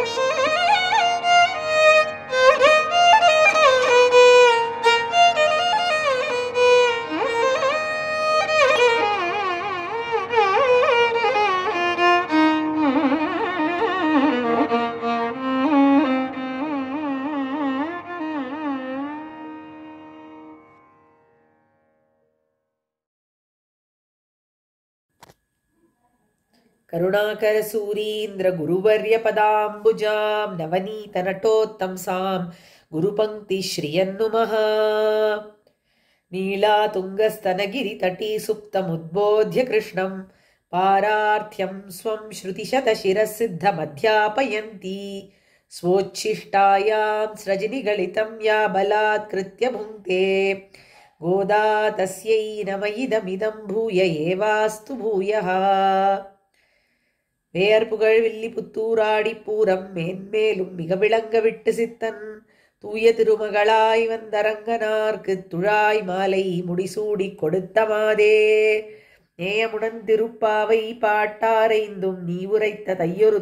Thank you. ीन्द्रगुरुवर्यपदाम्बुजां नवनीतनटोत्तं सां गुरुपङ्क्तिश्रियन् नुमः नीला कृष्णं पारार्थ्यं स्वं श्रुतिशतशिरःसिद्धमध्यापयन्ती स्वोच्छिष्टायां स्रजनिगलितं या बलात्कृत्य भुङ्क्ते गोदा तस्यै नम इदमिदं भूय एवास्तु भूयः புகழ் வில்லி புத்தூராடி பூரம் மேன்மேலும் மிக விளங்க விட்டு சித்தன் தூய திருமகளாய் வந்தரங்கனார்க்கு துழாய் மாலை முடிசூடி கொடுத்த மாதே நேயமுடன் திருப்பாவை பாட்டாரைந்தும் நீ உரைத்த தையொரு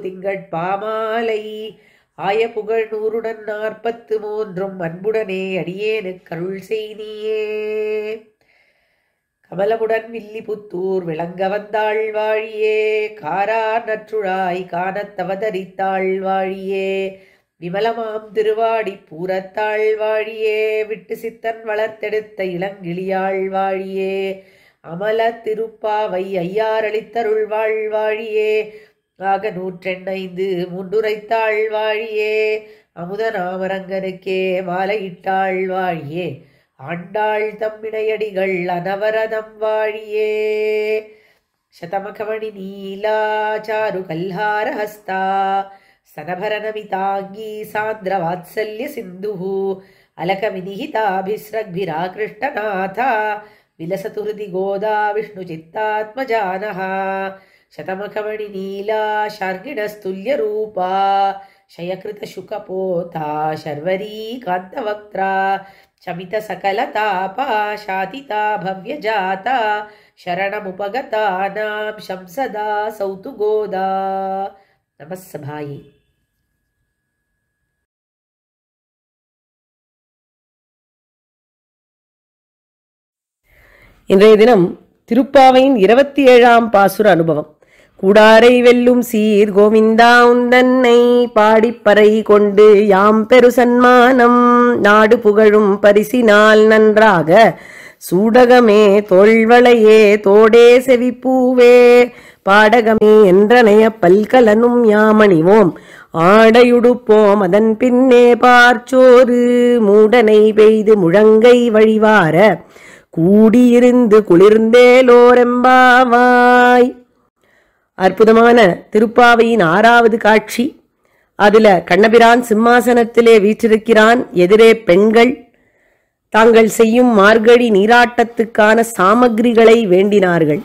பாமாலை ஆய புகழ் நூறுடன் நாற்பத்து மூன்றும் அன்புடனே அடியேனு கருள் செய்தியே கமலமுடன் வில்லிபுத்தூர் விளங்க வந்தாள் வாழியே காரார் நற்றுழாய் காணத்தவதரித்தாள் வாழியே விமலமாம் திருவாடி பூரத்தாள் வாழியே விட்டு சித்தன் வளர்த்தெடுத்த இளங்கிளியாள் வாழியே அமல திருப்பாவை ஐயாரளித்தருள் வாழ்வாழியே ஆக நூற்றெண்ணைந்து முன்னுரைத்தாள் வாழியே அமுதநாமரங்கனுக்கே மாலையிட்டாள் வாழியே आण्डाल् तम्मिडिगळ्ळनवरदं वा शतमखवणिनीला चारुकल्लारहस्ता स्तनभरनमिताङ्गी सान्द्रवात्सल्यसिन्धुः अलकविनिहिताभिस्रग्भिराकृष्टनाथ विलसतु हृदि गोदा विष्णुचित्तात्मजानः शतमखमणिनीला शार्गिणस्तुल्यरूपा शयकृतशुक पोता शर्वरीकान्तवक्त्रा शमितसकलता भव्यजाता शरणमुपगतानां शंसदा सौतु गोदा नमः இன்றைய தினம் திருப்பாவையின் இருபத்தி ஏழாம் பாசுர அனுபவம் கூடாரை வெல்லும் சீர் கோவிந்தா உந்தன்னை பாடிப்பறை கொண்டு யாம் பெரு சன்மானம் நாடு புகழும் பரிசினால் நன்றாக சூடகமே தோல்வளையே தோடே செவிப்பூவே பாடகமே என்றனைய பல்கலனும் யாமணிவோம் ஆடையுடுப்போம் அதன் பின்னே பார்ச்சோறு மூடனை பெய்து முழங்கை வழிவார கூடியிருந்து குளிர்ந்தேலோரெம்பாவாய் அற்புதமான திருப்பாவையின் ஆறாவது காட்சி அதுல கண்ணபிரான் சிம்மாசனத்திலே வீற்றிருக்கிறான் எதிரே பெண்கள் தாங்கள் செய்யும் மார்கழி நீராட்டத்துக்கான சாமகிரிகளை வேண்டினார்கள்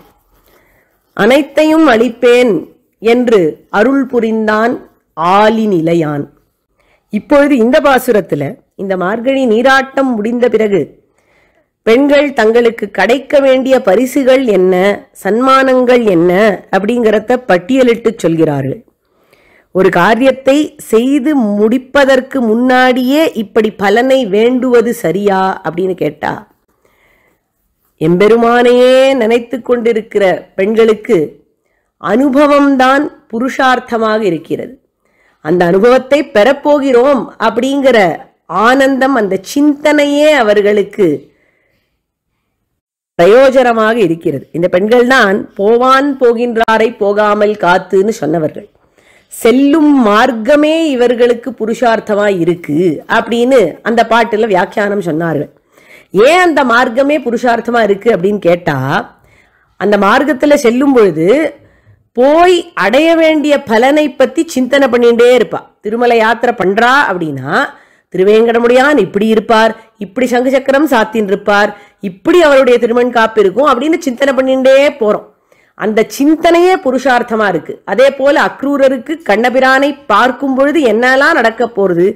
அனைத்தையும் அளிப்பேன் என்று அருள் புரிந்தான் ஆலி நிலையான் இப்பொழுது இந்த பாசுரத்தில் இந்த மார்கழி நீராட்டம் முடிந்த பிறகு பெண்கள் தங்களுக்கு கிடைக்க வேண்டிய பரிசுகள் என்ன சன்மானங்கள் என்ன அப்படிங்கிறத பட்டியலிட்டு சொல்கிறார்கள் ஒரு காரியத்தை செய்து முடிப்பதற்கு முன்னாடியே இப்படி பலனை வேண்டுவது சரியா அப்படின்னு கேட்டா எம்பெருமானையே நினைத்து கொண்டிருக்கிற பெண்களுக்கு அனுபவம்தான் புருஷார்த்தமாக இருக்கிறது அந்த அனுபவத்தை பெறப்போகிறோம் அப்படிங்கிற ஆனந்தம் அந்த சிந்தனையே அவர்களுக்கு பிரயோஜனமாக இருக்கிறது இந்த பெண்கள் தான் போவான் போகின்றாரை போகாமல் காத்துன்னு சொன்னவர்கள் செல்லும் மார்க்கமே இவர்களுக்கு புருஷார்த்தமாக இருக்கு அப்படின்னு அந்த பாட்டில் வியாக்கியானம் சொன்னார்கள் ஏன் அந்த மார்க்கமே புருஷார்த்தமாக இருக்கு அப்படின்னு கேட்டால் அந்த மார்க்கத்தில் செல்லும் பொழுது போய் அடைய வேண்டிய பலனை பற்றி சிந்தனை பண்ணிகிட்டே இருப்பா திருமலை யாத்திரை பண்ணுறா அப்படின்னா திருவேங்கடமுடியான் இப்படி இருப்பார் இப்படி சங்கு சக்கரம் சாத்தின் இருப்பார் இப்படி அவருடைய திருமண் காப்பு இருக்கும் அப்படின்னு சிந்தனை பண்ணிகிட்டே போகிறோம் அந்த சிந்தனையே புருஷார்த்தமா இருக்கு அதே போல அக்ரூரருக்கு கண்ணபிரானை பார்க்கும் பொழுது என்னெல்லாம் நடக்க போறது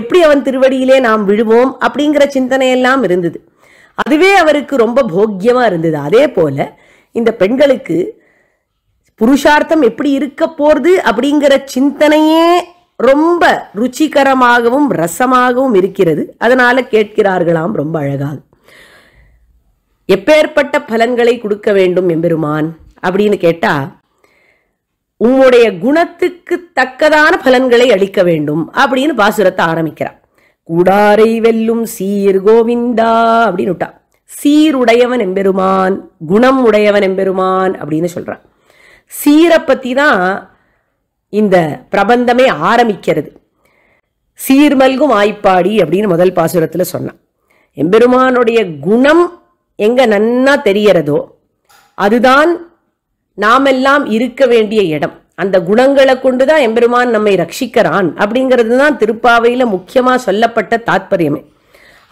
எப்படி அவன் திருவடியிலே நாம் விழுவோம் அப்படிங்கிற சிந்தனையெல்லாம் இருந்தது அதுவே அவருக்கு ரொம்ப போக்கியமா இருந்தது அதே போல இந்த பெண்களுக்கு புருஷார்த்தம் எப்படி இருக்க போறது அப்படிங்கிற சிந்தனையே ரொம்ப ருச்சிகரமாகவும் ரசமாகவும் இருக்கிறது அதனால கேட்கிறார்களாம் ரொம்ப அழகாக எப்பேற்பட்ட பலன்களை கொடுக்க வேண்டும் எம்பெருமான் அப்படின்னு கேட்டா உம்முடைய குணத்துக்கு தக்கதான பலன்களை அளிக்க வேண்டும் அப்படின்னு பாசுரத்தை ஆரம்பிக்கிறான் குடாரை வெல்லும் சீர் கோவிந்தா அப்படின்னு விட்டா சீருடையவன் எம்பெருமான் குணம் உடையவன் எம்பெருமான் அப்படின்னு சொல்றான் சீரை பத்தி தான் இந்த பிரபந்தமே ஆரம்பிக்கிறது சீர்மல்கும் ஆய்ப்பாடி அப்படின்னு முதல் பாசுரத்தில் சொன்னான் எம்பெருமானுடைய குணம் எங்க நன்னா தெரியறதோ அதுதான் நாமெல்லாம் இருக்க வேண்டிய இடம் அந்த குணங்களை கொண்டுதான் எம்பெருமான் நம்மை ரட்சிக்கிறான் அப்படிங்கிறது தான் திருப்பாவையில முக்கியமா சொல்லப்பட்ட தாத்பரியமே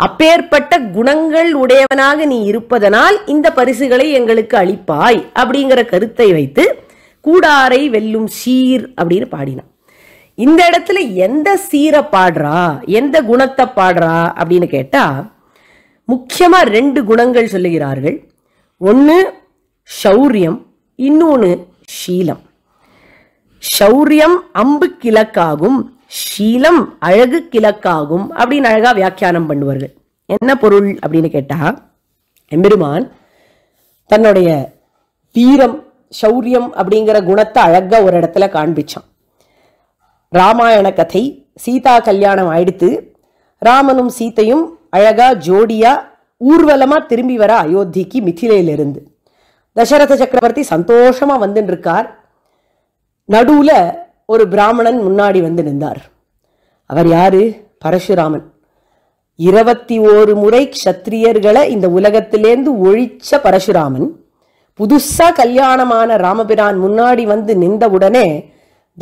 அப்பேற்பட்ட குணங்கள் உடையவனாக நீ இருப்பதனால் இந்த பரிசுகளை எங்களுக்கு அளிப்பாய் அப்படிங்கிற கருத்தை வைத்து கூடாரை வெல்லும் சீர் அப்படின்னு பாடினான் இந்த இடத்துல எந்த சீரை பாடுறா எந்த குணத்தை பாடுறா அப்படின்னு கேட்டா முக்கியமா ரெண்டு குணங்கள் சொல்லுகிறார்கள் ஒன்று சௌரியம் இன்னொன்று ஷீலம் சௌரியம் அம்பு கிழக்காகும் ஷீலம் அழகு கிழக்காகும் அப்படின்னு அழகாக வியாக்கியானம் பண்ணுவார்கள் என்ன பொருள் அப்படின்னு கேட்டால் எம்பெருமான் தன்னுடைய வீரம் சௌரியம் அப்படிங்கிற குணத்தை அழகாக ஒரு இடத்துல காண்பிச்சான் ராமாயண கதை சீதா கல்யாணம் ஆயிடுத்து ராமனும் சீத்தையும் அழகாக ஜோடியாக ஊர்வலமாக திரும்பி வர அயோத்திக்கு மிதிலையிலிருந்து தசரத சக்கரவர்த்தி சந்தோஷமாக வந்துன்னு இருக்கார் நடுவில் ஒரு பிராமணன் முன்னாடி வந்து நின்றார் அவர் யாரு பரசுராமன் இருபத்தி ஓரு முறை க்ஷத்ரியர்களை இந்த உலகத்திலேந்து ஒழிச்ச பரசுராமன் புதுசாக கல்யாணமான ராமபிரான் முன்னாடி வந்து நின்ற உடனே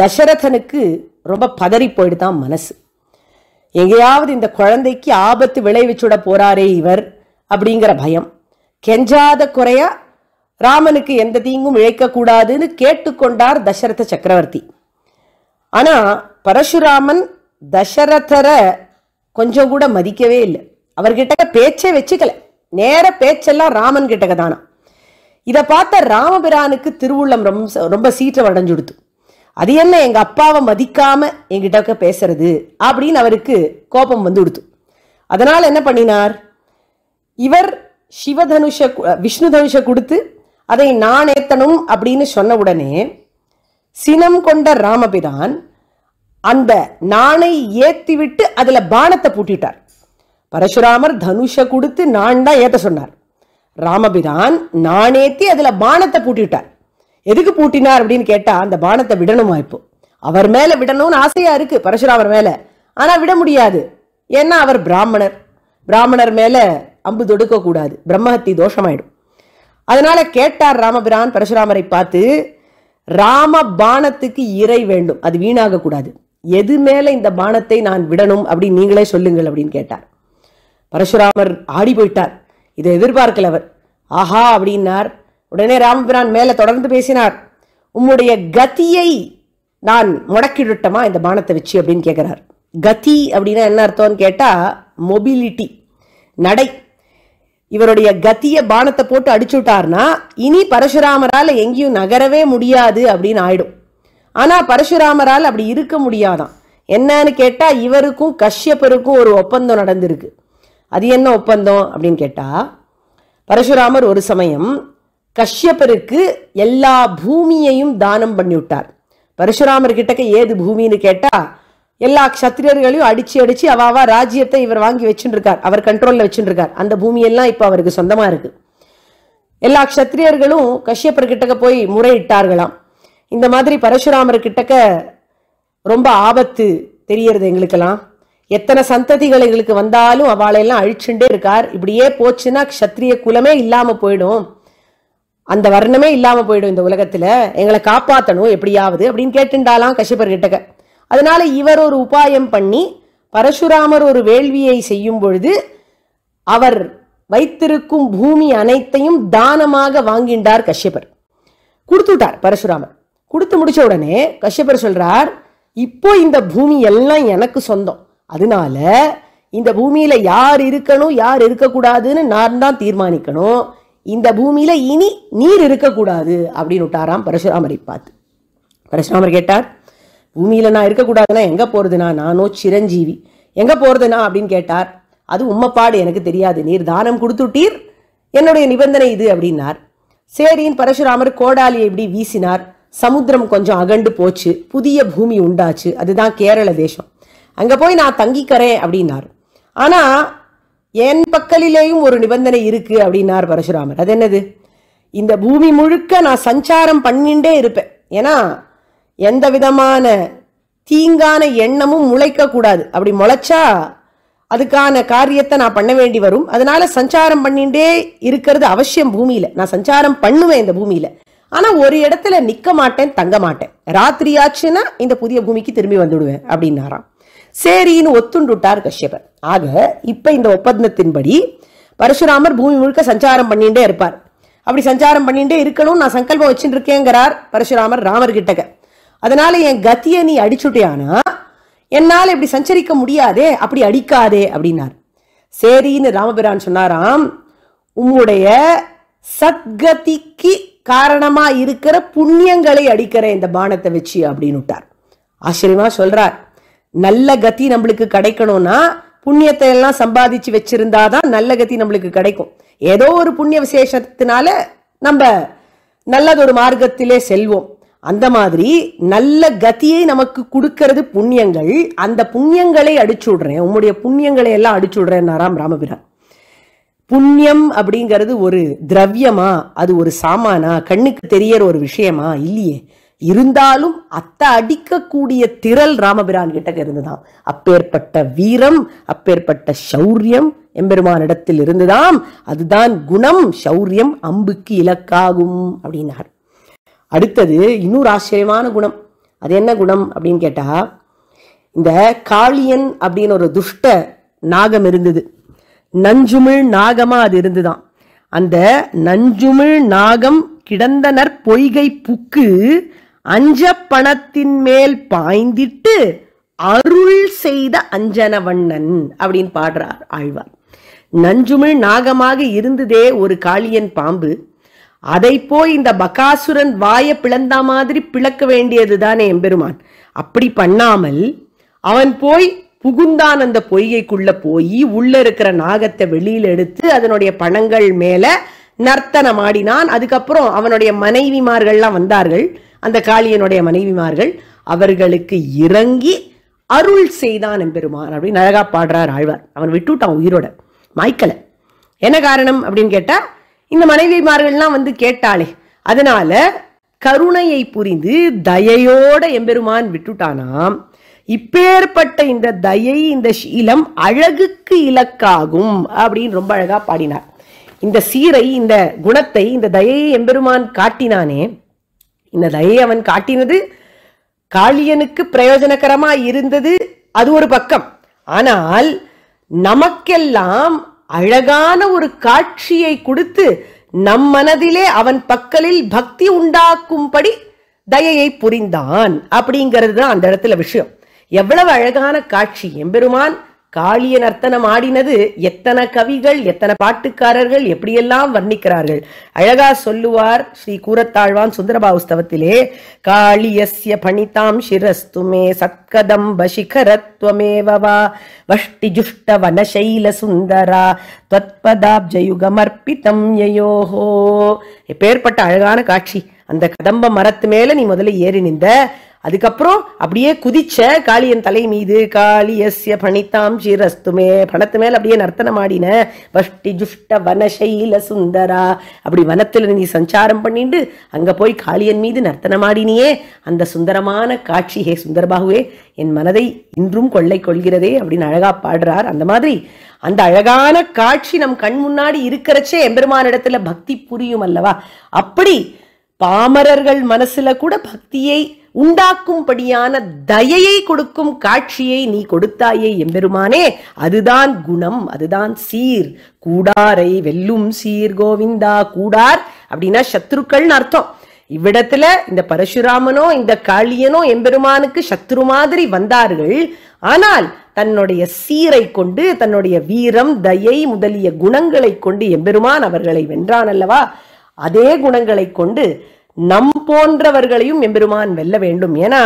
தசரதனுக்கு ரொம்ப பதறி போயிடுதான் மனசு எங்கேயாவது இந்த குழந்தைக்கு ஆபத்து விளைவிச்சுட போறாரே இவர் அப்படிங்கிற பயம் கெஞ்சாத குறையா ராமனுக்கு எந்த தீங்கும் இழைக்கக்கூடாதுன்னு கேட்டுக்கொண்டார் தசரத சக்கரவர்த்தி ஆனா பரசுராமன் தசரதரை கொஞ்சம் கூட மதிக்கவே இல்லை அவர்கிட்ட பேச்சே வச்சுக்கல நேர பேச்செல்லாம் ராமன் கிட்டக தானா இதை பார்த்த ராமபிரானுக்கு திருவுள்ளம் ரொம்ப ரொம்ப சீற்றம் அடைஞ்சுடுத்து அது என்ன எங்க அப்பாவை மதிக்காம எங்கிட்ட பேசுறது அப்படின்னு அவருக்கு கோபம் வந்து கொடுத்து அதனால என்ன பண்ணினார் இவர் சிவதனுஷ விஷ்ணு தனுஷை கொடுத்து அதை நான் ஏத்தனும் அப்படின்னு சொன்ன உடனே சினம் கொண்ட ராமபிரான் அந்த நாணை ஏத்தி விட்டு அதுல பானத்தை பூட்டிட்டார் பரசுராமர் தனுஷ கொடுத்து நான் தான் ஏத்த சொன்னார் ராமபிரான் நாணேத்தி அதுல பானத்தை பூட்டிட்டார் எதுக்கு பூட்டினார் அப்படின்னு கேட்டா அந்த பானத்தை விடணுமா இப்போ அவர் மேல விடணும்னு ஆசையா இருக்கு பரசுராமர் மேல ஆனா விட முடியாது ஏன்னா அவர் பிராமணர் பிராமணர் மேல அம்பு தொடுக்க கூடாது பிரம்மஹத்தி தோஷமாயிடும் அதனால கேட்டார் ராமபிரான் பரசுராமரை பார்த்து ராம பானத்துக்கு இறை வேண்டும் அது வீணாக கூடாது எது மேல இந்த பானத்தை நான் விடணும் அப்படின்னு நீங்களே சொல்லுங்கள் அப்படின்னு கேட்டார் பரசுராமர் ஆடி போயிட்டார் இதை எதிர்பார்க்கல அவர் ஆஹா அப்படின்னார் உடனே ராமபிரான் மேலே தொடர்ந்து பேசினார் உம்முடைய கத்தியை நான் முடக்கிவிட்டமா இந்த பானத்தை வச்சு அப்படின்னு கேட்குறார் கத்தி அப்படின்னா என்ன அர்த்தம்னு கேட்டால் மொபிலிட்டி நடை இவருடைய கத்திய பானத்தை போட்டு அடிச்சு விட்டார்னா இனி பரசுராமரால் எங்கேயும் நகரவே முடியாது அப்படின்னு ஆயிடும் ஆனால் பரசுராமரால் அப்படி இருக்க முடியாதான் என்னன்னு கேட்டால் இவருக்கும் கஷ்யப்பருக்கும் ஒரு ஒப்பந்தம் நடந்திருக்கு அது என்ன ஒப்பந்தம் அப்படின்னு கேட்டால் பரசுராமர் ஒரு சமயம் கஷ்யப்பருக்கு எல்லா பூமியையும் தானம் பண்ணிவிட்டார் பரசுராமர் கிட்டக்க ஏது பூமின்னு கேட்டால் எல்லா கஷத்திரியர்களையும் அடிச்சு அடிச்சு அவாவா ராஜ்யத்தை இவர் வாங்கி வச்சுருக்கார் அவர் கண்ட்ரோலில் வச்சுருக்கார் அந்த பூமியெல்லாம் இப்போ அவருக்கு சொந்தமாக இருக்கு எல்லா கஷத்திரியர்களும் கஷ்யப்பர் கிட்டக்க போய் முறையிட்டார்களாம் இந்த மாதிரி பரசுராமர் கிட்டக்க ரொம்ப ஆபத்து தெரியறது எங்களுக்கெல்லாம் எத்தனை சந்ததிகள் எங்களுக்கு வந்தாலும் அவாளையெல்லாம் அழிச்சுட்டே இருக்கார் இப்படியே போச்சுன்னா க்ஷத்ரிய குலமே இல்லாமல் போயிடும் அந்த வர்ணமே இல்லாமல் போயிடும் இந்த உலகத்துல எங்களை காப்பாற்றணும் எப்படியாவது அப்படின்னு கேட்டுண்டாலாம் கஷ்யப்பர் கிட்டக்க அதனால் இவர் ஒரு உபாயம் பண்ணி பரசுராமர் ஒரு வேள்வியை செய்யும் பொழுது அவர் வைத்திருக்கும் பூமி அனைத்தையும் தானமாக வாங்கின்றார் கஷ்யபர் கொடுத்துட்டார் பரசுராமர் கொடுத்து முடிச்ச உடனே கஷ்யபர் சொல்றார் இப்போ இந்த பூமி எல்லாம் எனக்கு சொந்தம் அதனால இந்த பூமியில யார் இருக்கணும் யார் இருக்கக்கூடாதுன்னு நான் தான் தீர்மானிக்கணும் இந்த பூமியில இனி நீர் இருக்கக்கூடாது அப்படின்னு விட்டாராம் பரசுராமரை பார்த்து பரசுராமர் கேட்டார் பூமியில் நான் இருக்கக்கூடாதுன்னா எங்கே போகிறதுனா நானோ சிரஞ்சீவி எங்கே போறதுனா அப்படின்னு கேட்டார் அது உம்மப்பாடு எனக்கு தெரியாது நீர் தானம் கொடுத்துட்டீர் என்னுடைய நிபந்தனை இது அப்படின்னார் சேரின் பரசுராமர் கோடாலியை இப்படி வீசினார் சமுத்திரம் கொஞ்சம் அகண்டு போச்சு புதிய பூமி உண்டாச்சு அதுதான் கேரள தேசம் அங்கே போய் நான் தங்கிக்கிறேன் அப்படின்னார் ஆனால் என் பக்கலிலேயும் ஒரு நிபந்தனை இருக்கு அப்படின்னார் பரசுராமர் அது என்னது இந்த பூமி முழுக்க நான் சஞ்சாரம் பண்ணிண்டே இருப்பேன் ஏன்னா எந்த விதமான தீங்கான எண்ணமும் முளைக்க கூடாது அப்படி முளைச்சா அதுக்கான காரியத்தை நான் பண்ண வேண்டி வரும் அதனால சஞ்சாரம் பண்ணிட்டே இருக்கிறது அவசியம் பூமியில நான் சஞ்சாரம் பண்ணுவேன் இந்த பூமியில ஆனா ஒரு இடத்துல நிக்க மாட்டேன் தங்க மாட்டேன் ராத்திரி ஆச்சுன்னா இந்த புதிய பூமிக்கு திரும்பி வந்துடுவேன் அப்படின்னாராம் சரின்னு ஒத்துண்டுட்டார் கஷ்யபர் ஆக இப்ப இந்த ஒப்பந்தத்தின்படி பரசுராமர் பூமி முழுக்க சஞ்சாரம் பண்ணிட்டே இருப்பார் அப்படி சஞ்சாரம் பண்ணிட்டே இருக்கணும் நான் சங்கல்பம் வச்சுட்டு இருக்கேங்கிறார் பரசுராமர் ராமர் கிட்டக்க அதனால என் கத்தியை நீ அடிச்சுட்டியானா என்னால் இப்படி சஞ்சரிக்க முடியாதே அப்படி அடிக்காதே அப்படின்னார் சரின்னு ராமபிரான் சொன்னாராம் உங்களுடைய சத்கதிக்கு காரணமா இருக்கிற புண்ணியங்களை அடிக்கிற இந்த பானத்தை வச்சு விட்டார் ஆச்சரியமா சொல்றார் நல்ல கத்தி நம்மளுக்கு கிடைக்கணும்னா புண்ணியத்தை எல்லாம் சம்பாதிச்சு வச்சிருந்தாதான் நல்ல கத்தி நம்மளுக்கு கிடைக்கும் ஏதோ ஒரு புண்ணிய விசேஷத்தினால நம்ம நல்லதொரு மார்க்கத்திலே செல்வோம் அந்த மாதிரி நல்ல கதியை நமக்கு கொடுக்கறது புண்ணியங்கள் அந்த புண்ணியங்களை அடிச்சு விடுறேன் உம்முடைய புண்ணியங்களை எல்லாம் அடிச்சு விடுறேன்னாராம் ராமபிரான் புண்ணியம் அப்படிங்கிறது ஒரு திரவியமா அது ஒரு சாமானா கண்ணுக்கு தெரியற ஒரு விஷயமா இல்லையே இருந்தாலும் அத்தை அடிக்கக்கூடிய திரள் ராமபிரான் கிட்ட இருந்துதான் அப்பேற்பட்ட வீரம் அப்பேற்பட்ட சௌரியம் எம்பெருமானிடத்தில் இருந்துதாம் அதுதான் குணம் சௌரியம் அம்புக்கு இலக்காகும் அப்படின்னார் அடுத்தது இன்னொரு ஆச்சரியமான குணம் அது என்ன குணம் அப்படின்னு கேட்டால் இந்த காளியன் அப்படின்னு ஒரு துஷ்ட நாகம் இருந்தது நஞ்சுமிழ் நாகமாக அது இருந்துதான் அந்த நஞ்சுமிழ் நாகம் கிடந்தனர் பொய்கை புக்கு அஞ்ச பணத்தின் மேல் பாய்ந்திட்டு அருள் செய்த அஞ்சனவண்ணன் அப்படின்னு பாடுறார் ஆழ்வார் நஞ்சுமிழ் நாகமாக இருந்ததே ஒரு காளியன் பாம்பு அதை போய் இந்த பகாசுரன் வாயை பிளந்த மாதிரி பிளக்க வேண்டியது தானே எம்பெருமான் அப்படி பண்ணாமல் அவன் போய் புகுந்தான் அந்த பொய்கைக்குள்ள போய் உள்ள இருக்கிற நாகத்தை வெளியில எடுத்து அதனுடைய பணங்கள் மேல நர்த்தனம் ஆடினான் அதுக்கப்புறம் அவனுடைய மனைவிமார்கள்லாம் வந்தார்கள் அந்த காளியனுடைய மனைவிமார்கள் அவர்களுக்கு இறங்கி அருள் செய்தான் எம்பெருமான் அப்படின்னு அழகா பாடுறார் ஆழ்வார் அவன் விட்டுவிட்டான் உயிரோட மாய்க்கலை என்ன காரணம் அப்படின்னு கேட்டா இந்த மனைவிமார்கள்லாம் வந்து கேட்டாளே அதனால கருணையை புரிந்து தயையோட எம்பெருமான் விட்டுட்டானாம் இப்பேற்பட்ட இந்த தயை இந்த சீலம் அழகுக்கு இலக்காகும் அப்படின்னு ரொம்ப அழகா பாடினார் இந்த சீரை இந்த குணத்தை இந்த தயை எம்பெருமான் காட்டினானே இந்த தயை அவன் காட்டினது காளியனுக்கு பிரயோஜனகரமா இருந்தது அது ஒரு பக்கம் ஆனால் நமக்கெல்லாம் அழகான ஒரு காட்சியை கொடுத்து நம் மனதிலே அவன் பக்கலில் பக்தி உண்டாக்கும்படி தயையை புரிந்தான் அப்படிங்கிறது தான் அந்த இடத்துல விஷயம் எவ்வளவு அழகான காட்சி எம்பெருமான் காளிய நர்த்தனம் ஆடினது எத்தனை கவிகள் எத்தனை பாட்டுக்காரர்கள் எப்படியெல்லாம் வர்ணிக்கிறார்கள் அழகா சொல்லுவார் ஸ்ரீ கூரத்தாழ்வான் சுந்தரபா உஸ்தவத்திலே காளியஸ்ய பணிதாம் சிரஸ்துமே சத்கதம் சிகரத்வமேவவா வஷ்டி ஜுஷ்ட வனசைல சுந்தரா தொத்பதாப்ஜயுகமர்ப்பிதம் யயோஹோ எப்பேற்பட்ட அழகான காட்சி அந்த கதம்ப மரத்து மேல நீ முதல்ல ஏறி நின்ற அதுக்கப்புறம் அப்படியே குதிச்ச காளியன் தலை மீது காளி எஸ்ய பணித்தாம் சீரஸ்துமே பணத்து மேல அப்படியே நர்த்தனம் ஆடின வஷ்டி ஜுஷ்ட வனசைல சுந்தரா அப்படி வனத்தில் நீ சஞ்சாரம் பண்ணிட்டு அங்க போய் காளியன் மீது நர்த்தனம் ஆடினியே அந்த சுந்தரமான காட்சி ஹே சுந்தரபாகுவே என் மனதை இன்றும் கொள்ளை கொள்கிறதே அப்படின்னு அழகா பாடுறார் அந்த மாதிரி அந்த அழகான காட்சி நம் கண் முன்னாடி இருக்கிறச்சே எம்பெருமான இடத்துல பக்தி புரியும் அல்லவா அப்படி பாமரர்கள் மனசுல கூட பக்தியை உண்டாக்கும்படியான தயையை கொடுக்கும் காட்சியை நீ கொடுத்தாயே எம்பெருமானே அதுதான் குணம் அதுதான் சீர் கூடாரை வெல்லும் சீர் கோவிந்தா கூடார் அப்படின்னா சத்ருக்கள்னு அர்த்தம் இவ்விடத்துல இந்த பரசுராமனோ இந்த காளியனோ எம்பெருமானுக்கு சத்ரு மாதிரி வந்தார்கள் ஆனால் தன்னுடைய சீரை கொண்டு தன்னுடைய வீரம் தயை முதலிய குணங்களை கொண்டு எம்பெருமான் அவர்களை வென்றான் அல்லவா அதே குணங்களை கொண்டு நம் போன்றவர்களையும் எம்பெருமான் வெல்ல வேண்டும் ஏன்னா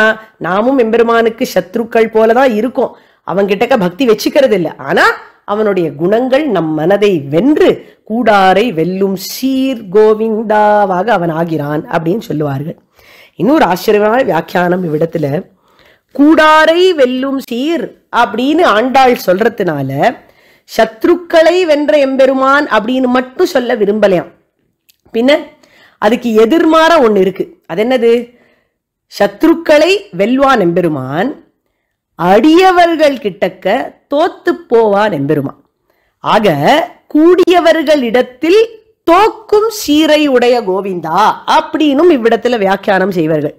நாமும் எம்பெருமானுக்கு சத்ருக்கள் போலதான் இருக்கும் அவங்கிட்டக்க பக்தி வச்சுக்கிறது இல்லை ஆனா அவனுடைய குணங்கள் நம் மனதை வென்று கூடாரை வெல்லும் சீர் கோவிந்தாவாக அவன் ஆகிறான் அப்படின்னு சொல்லுவார்கள் இன்னொரு ஆச்சரியமான வியாக்கியானம் இவ்விடத்துல கூடாரை வெல்லும் சீர் அப்படின்னு ஆண்டாள் சொல்றதுனால சத்ருக்களை வென்ற எம்பெருமான் அப்படின்னு மட்டும் சொல்ல விரும்பலையாம் பின்ன அதுக்கு எதிர்மாற ஒன்று இருக்கு அது என்னது சத்ருக்களை வெல்வான் எம்பெருமான் அடியவர்கள் கிட்டக்க தோத்து போவான் எம்பெருமான் ஆக கூடியவர்களிடத்தில் தோக்கும் சீரை உடைய கோவிந்தா அப்படின்னும் இவ்விடத்துல வியாக்கியானம் செய்வார்கள்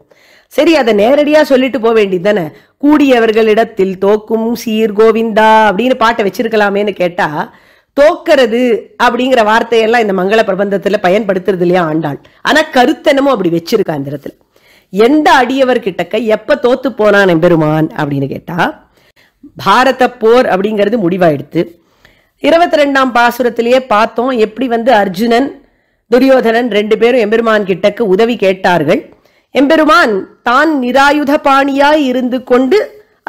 சரி அதை நேரடியா சொல்லிட்டு போக வேண்டியது தானே கூடியவர்களிடத்தில் தோக்கும் சீர் கோவிந்தா அப்படின்னு பாட்டை வச்சிருக்கலாமேன்னு கேட்டா தோக்கிறது அப்படிங்கிற வார்த்தையெல்லாம் இந்த மங்கள பிரபந்தத்துல பயன்படுத்துறது இல்லையா ஆண்டாள் ஆனா கருத்தனமும் அப்படி வச்சிருக்கா இந்த இடத்துல எந்த அடியவர் கிட்டக்க எப்ப தோத்து போனான் எம்பெருமான் அப்படின்னு கேட்டா பாரத போர் அப்படிங்கிறது முடிவாயிடுத்து இருபத்தி ரெண்டாம் பாசுரத்திலேயே பார்த்தோம் எப்படி வந்து அர்ஜுனன் துரியோதனன் ரெண்டு பேரும் எம்பெருமான் கிட்டக்கு உதவி கேட்டார்கள் எம்பெருமான் தான் நிராயுத பாணியாய் இருந்து கொண்டு